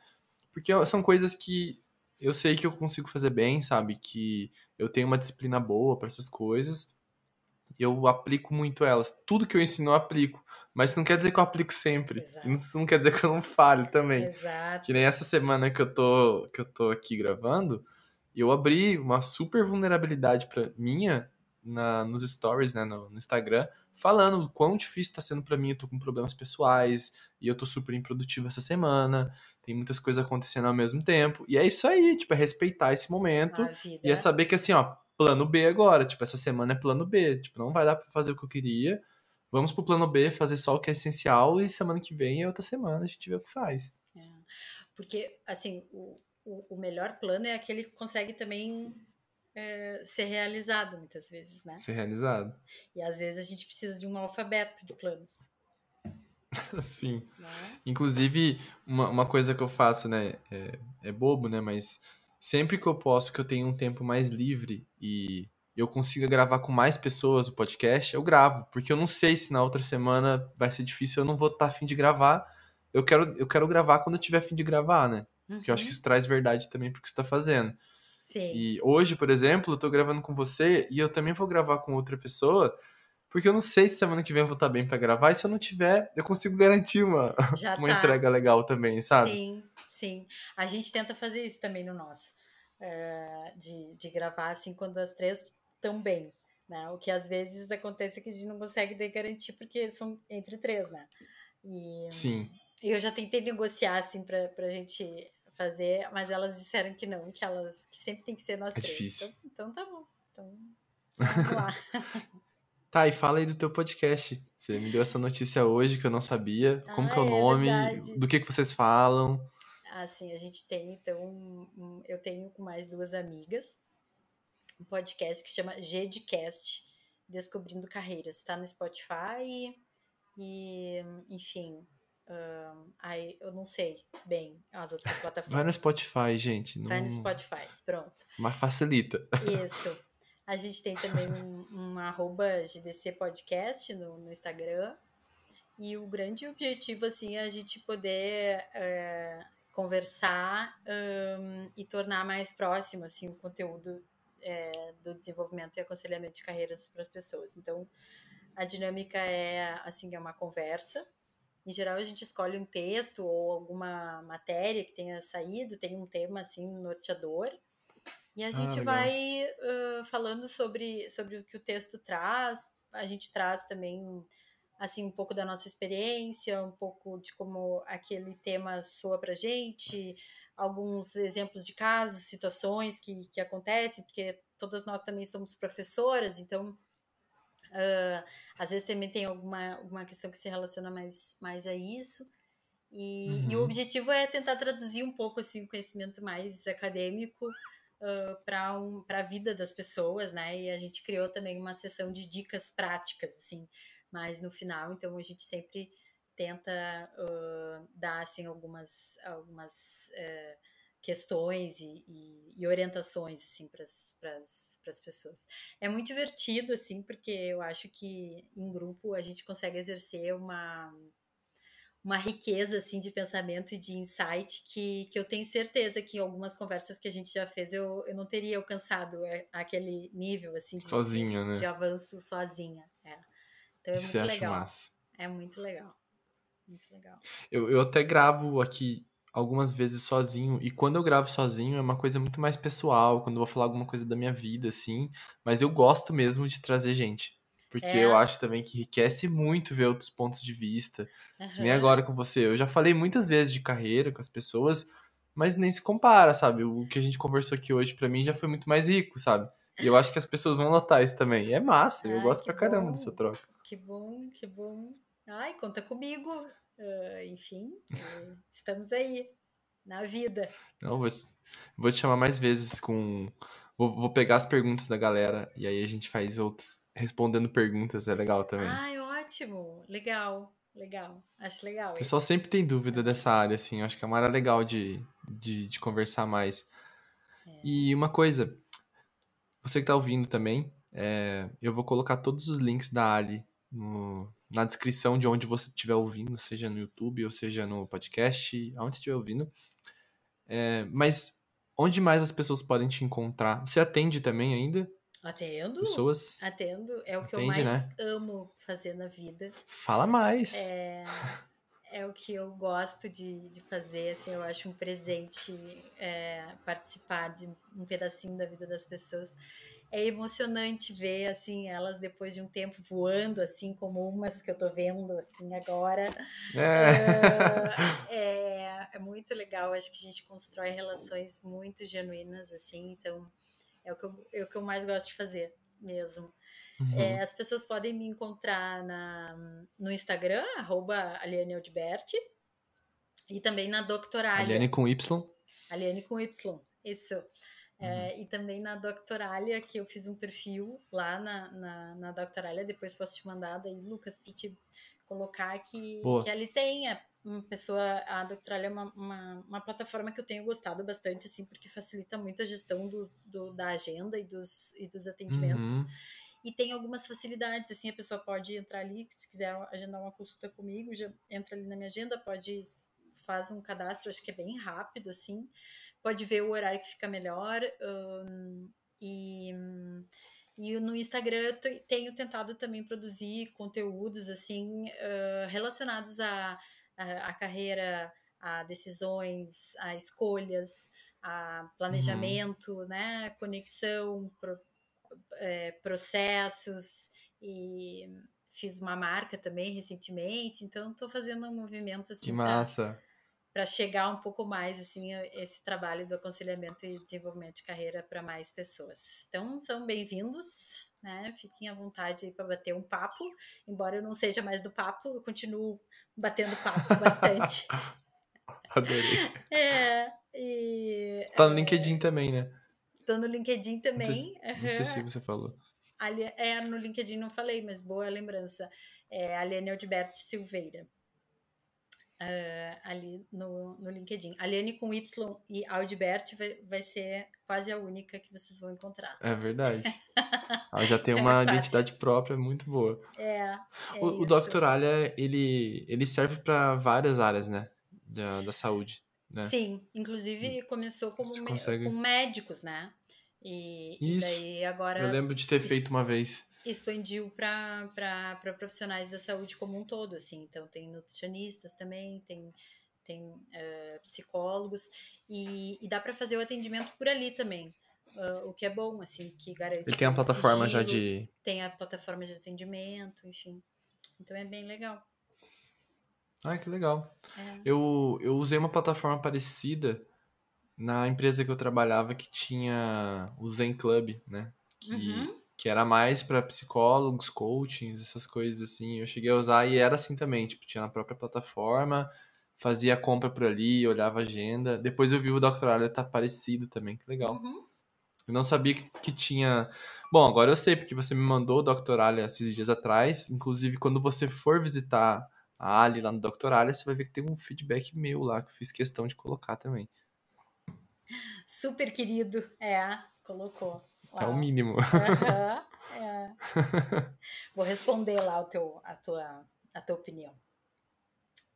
[SPEAKER 1] porque são coisas que eu sei que eu consigo fazer bem, sabe? Que eu tenho uma disciplina boa para essas coisas. Eu aplico muito elas. Tudo que eu ensino eu aplico. Mas isso não quer dizer que eu aplico sempre. Exato. Isso não quer dizer que eu não falho também. Exato. Que nem essa semana que eu tô, que eu tô aqui gravando, eu abri uma super vulnerabilidade para minha na, nos stories, né, no, no Instagram, falando o quão difícil está sendo para mim, eu tô com problemas pessoais e eu tô super improdutivo essa semana, tem muitas coisas acontecendo ao mesmo tempo. E é isso aí, tipo, é respeitar esse momento e é saber que assim, ó, plano B agora, tipo, essa semana é plano B, tipo, não vai dar para fazer o que eu queria. Vamos pro plano B, fazer só o que é essencial e semana que vem é outra semana, a gente vê o que faz. É.
[SPEAKER 2] Porque, assim, o, o, o melhor plano é aquele que consegue também eh, ser realizado muitas vezes, né? Ser realizado. E às vezes a gente precisa de um alfabeto de planos.
[SPEAKER 1] Sim. Né? Inclusive, uma, uma coisa que eu faço, né? É, é bobo, né? Mas sempre que eu posso, que eu tenho um tempo mais livre e eu consiga gravar com mais pessoas o podcast, eu gravo, porque eu não sei se na outra semana vai ser difícil, eu não vou estar tá afim de gravar. Eu quero, eu quero gravar quando eu tiver afim de gravar, né? Uhum. Que eu acho que uhum. isso traz verdade também pro que você tá fazendo. Sim. E hoje, por exemplo, eu tô gravando com você e eu também vou gravar com outra pessoa, porque eu não sei se semana que vem eu vou estar tá bem para gravar, e se eu não tiver, eu consigo garantir uma, uma tá. entrega legal também, sabe?
[SPEAKER 2] Sim, sim. A gente tenta fazer isso também no nosso. Eh, de, de gravar assim quando as três estão bem. Né? O que às vezes acontece é que a gente não consegue garantir porque são entre três, né? E, Sim. Eu já tentei negociar assim para a gente fazer, mas elas disseram que não, que elas que sempre tem que ser nós é três. Difícil. Então, então tá bom. Então, vamos lá.
[SPEAKER 1] Tá, e fala aí do teu podcast. Você me deu essa notícia hoje que eu não sabia. Como ah, que é o ah, é nome? É do que, que vocês falam?
[SPEAKER 2] Assim, a gente tem, então, um, eu tenho com mais duas amigas um podcast que chama GDcast Descobrindo Carreiras. Está no Spotify e, enfim, aí eu não sei bem as outras plataformas. Vai no Spotify, gente. Tá não... Vai no Spotify, pronto.
[SPEAKER 1] Mas facilita.
[SPEAKER 2] Isso. A gente tem também um, um arroba GDC Podcast no, no, Instagram. E o grande objetivo, assim, é a gente poder é, conversar um, e tornar mais próximo, assim, o conteúdo é, do desenvolvimento e aconselhamento de carreiras para as pessoas. Então, a dinâmica é, assim, é uma conversa em geral, a gente escolhe um texto ou alguma matéria que tenha saído, tem um tema assim norteador. E a ah, gente ah, vai uh, falando sobre, sobre o que o texto traz. A gente traz também assim um pouco da nossa experiência, um pouco de como aquele tema soa para gente, alguns exemplos de casos, situações que, que acontecem, porque todas nós também somos professoras, então Uh, às vezes também tem alguma, alguma questão que se relaciona mais, mais a isso. E, uhum. e o uhum. objetivo é tentar traduzir um pouco assim, o conhecimento mais acadêmico uh, ah, para um, a vida das pessoas, né? E a gente criou também uma sessão de dicas práticas, assim, mas no final, então a gente sempre tenta uh, dar assim, algumas, algumas uh, questões e, e, e orientações assim para as pessoas. É muito divertido assim, porque eu acho que em grupo a gente consegue exercer uma uma riqueza assim de pensamento e de insight que, que eu tenho certeza que em algumas conversas que a gente já fez eu, eu não teria alcançado é, aquele nível assim de, sozinha, de, né? de avanço sozinha. É. Então é Isso muito legal. Massa. É muito legal. Muito legal.
[SPEAKER 1] Eu, eu até gravo aqui algumas vezes sozinho. E quando eu gravo sozinho é uma coisa muito mais pessoal, quando eu vou falar alguma coisa da minha vida, assim. Mas eu gosto mesmo de trazer gente. Porque é. eu acho também que enriquece muito ver outros pontos de vista. Uhum. Que nem agora com você. Eu já falei muitas vezes de carreira com as pessoas, mas nem se compara, sabe? O que a gente conversou aqui hoje, para mim, já foi muito mais rico, sabe? E eu acho que as pessoas vão notar isso também. É massa, eu gosto pra bom. caramba dessa troca.
[SPEAKER 2] Que bom, que bom. Ai, conta comigo. Uh, enfim, eh, estamos aí, na vida.
[SPEAKER 1] Não, vou, vou te chamar mais vezes com. Vou, vou, pegar as perguntas da galera e aí a gente faz outros respondendo perguntas, é legal também. Ai, ah, é
[SPEAKER 2] ótimo! Legal, legal. Acho legal. O pessoal
[SPEAKER 1] sempre tem dúvida dessa área, assim. Eu acho que é uma área legal de, de, de conversar mais. É. E uma coisa, você que está ouvindo também, é, eu vou colocar todos os links da Ali no, na descrição de onde você estiver ouvindo, seja no YouTube ou seja no podcast, aonde estiver ouvindo. É, mas onde mais as pessoas podem te encontrar? Você atende também ainda? Atendo. Pessoas?
[SPEAKER 2] Atendo. É o Atende, que eu mais né? amo fazer na vida. Fala mais. É, é o que eu gosto de, de fazer. Assim, eu acho um presente é, participar de um pedacinho da vida das pessoas é emocionante ver assim elas depois de um tempo voando assim como umas que eu tô vendo assim agora é. Ah, é, é, muito legal acho que a gente constrói relações muito genuínas assim então é o que eu, é o que eu mais gosto de fazer mesmo é, uhum. é, as pessoas podem me encontrar na, no Instagram arroba Aliane e também na Doctoralha Aliane com Y Aliane com Y isso é, uhum. e também na Doctoralia, que eu fiz um perfil lá na, na, na Doctoralia, depois posso te mandar daí, Lucas, para te colocar que, que ali tem a é uma pessoa, a Doctoralia é uma, uma, uma, plataforma que eu tenho gostado bastante, assim, porque facilita muito a gestão do, do da agenda e dos, e dos atendimentos. Uhum. E tem algumas facilidades, assim, a pessoa pode entrar ali, se quiser agendar uma consulta comigo, já entra ali na minha agenda, pode faz um cadastro, acho que é bem rápido, assim pode ver o horário que fica melhor. Um, e, e no Instagram eu tenho tentado também produzir conteúdos assim uh, relacionados à a, a, a, carreira, a decisões, a escolhas, a planejamento, uhum. né, conexão, pro, é, processos e fiz uma marca também recentemente, então estou fazendo um movimento assim. Que massa! para chegar um pouco mais assim esse trabalho do aconselhamento e desenvolvimento de carreira para mais pessoas. Então são bem-vindos, né? Fiquem à vontade para bater um papo, embora eu não seja mais do papo, eu continuo batendo papo bastante. Adorei. É, e, tá no
[SPEAKER 1] é, LinkedIn é, também, né?
[SPEAKER 2] Tô no LinkedIn também. Não sei, uhum. não sei se você falou. Ali, é, no LinkedIn não falei, mas boa lembrança. É Aliane Aldberti Silveira uh, ali no, no LinkedIn. Aliane com Y e Aldbert vai, vai ser quase a única que vocês vão encontrar. É
[SPEAKER 1] verdade. Ela já tem é uma é identidade própria muito boa.
[SPEAKER 2] É. é o,
[SPEAKER 1] o Dr. Alia, ele, ele serve para várias áreas, né? Da, da saúde. Né? Sim,
[SPEAKER 2] inclusive hum. começou como, consegue... com médicos, né? E, Isso. e daí agora. Eu lembro de ter feito uma vez expandiu para profissionais da saúde como um todo, assim. Então, tem nutricionistas também, tem, tem uh, psicólogos, e, e dá para fazer o atendimento por ali também. Uh, o que é bom, assim, que garante. Ele tem a plataforma sigilo, já de. Tem a plataforma de atendimento, enfim. Então é bem legal.
[SPEAKER 1] Ah, que legal. É. Eu, eu usei uma plataforma parecida na empresa que eu trabalhava que tinha o Zen Club, né? Que uhum que era mais para psicólogos, coachings, essas coisas assim. Eu cheguei a usar e era assim também, tipo, tinha na própria plataforma, fazia compra por ali, olhava a agenda. Depois eu vi o Dr. Alia tá parecido também, que legal. Uhum. Eu não sabia que, que, tinha. Bom, agora eu sei, porque você me mandou o Dr. Alia esses dias atrás. Inclusive, quando você for visitar a Ali lá no Dr. Alia, você vai ver que tem um feedback meu lá, que eu fiz questão de colocar também.
[SPEAKER 2] Super querido, é, colocou. É o mínimo. Uhum, é. Vou responder lá o teu, a, tua, a tua opinião.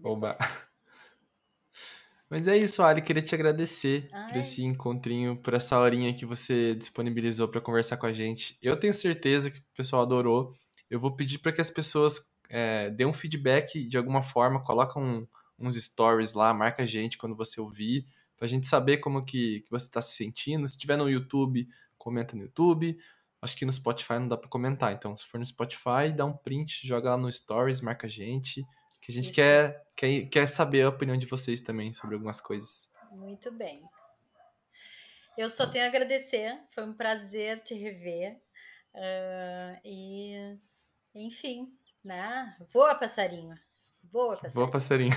[SPEAKER 1] Oba. Mas é isso, Ali. Queria te agradecer Ai. por esse encontrinho, por essa horinha que você disponibilizou para conversar com a gente. Eu tenho certeza que o pessoal adorou. Eu vou pedir para que as pessoas é, dê um feedback de alguma forma, coloca um, uns stories lá, marca a gente quando você ouvir, pra gente saber como que, que você está se sentindo. Se tiver no YouTube, comenta no YouTube. Acho que no Spotify não dá para comentar. Então, se for no Spotify, dá um print, joga lá no Stories, marca a gente. Que a gente quer, quer, quer saber a opinião de vocês também sobre algumas coisas.
[SPEAKER 2] Muito bem. Eu só tenho a agradecer. Foi um prazer te rever. Uh, e, enfim, né? Voa, passarinho. Voa, passarinho. Voa, passarinho.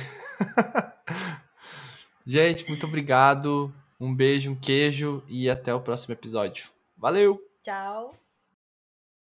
[SPEAKER 1] gente, muito obrigado. Um beijo, um queijo e até o próximo episódio. Valeu!
[SPEAKER 2] Tchau!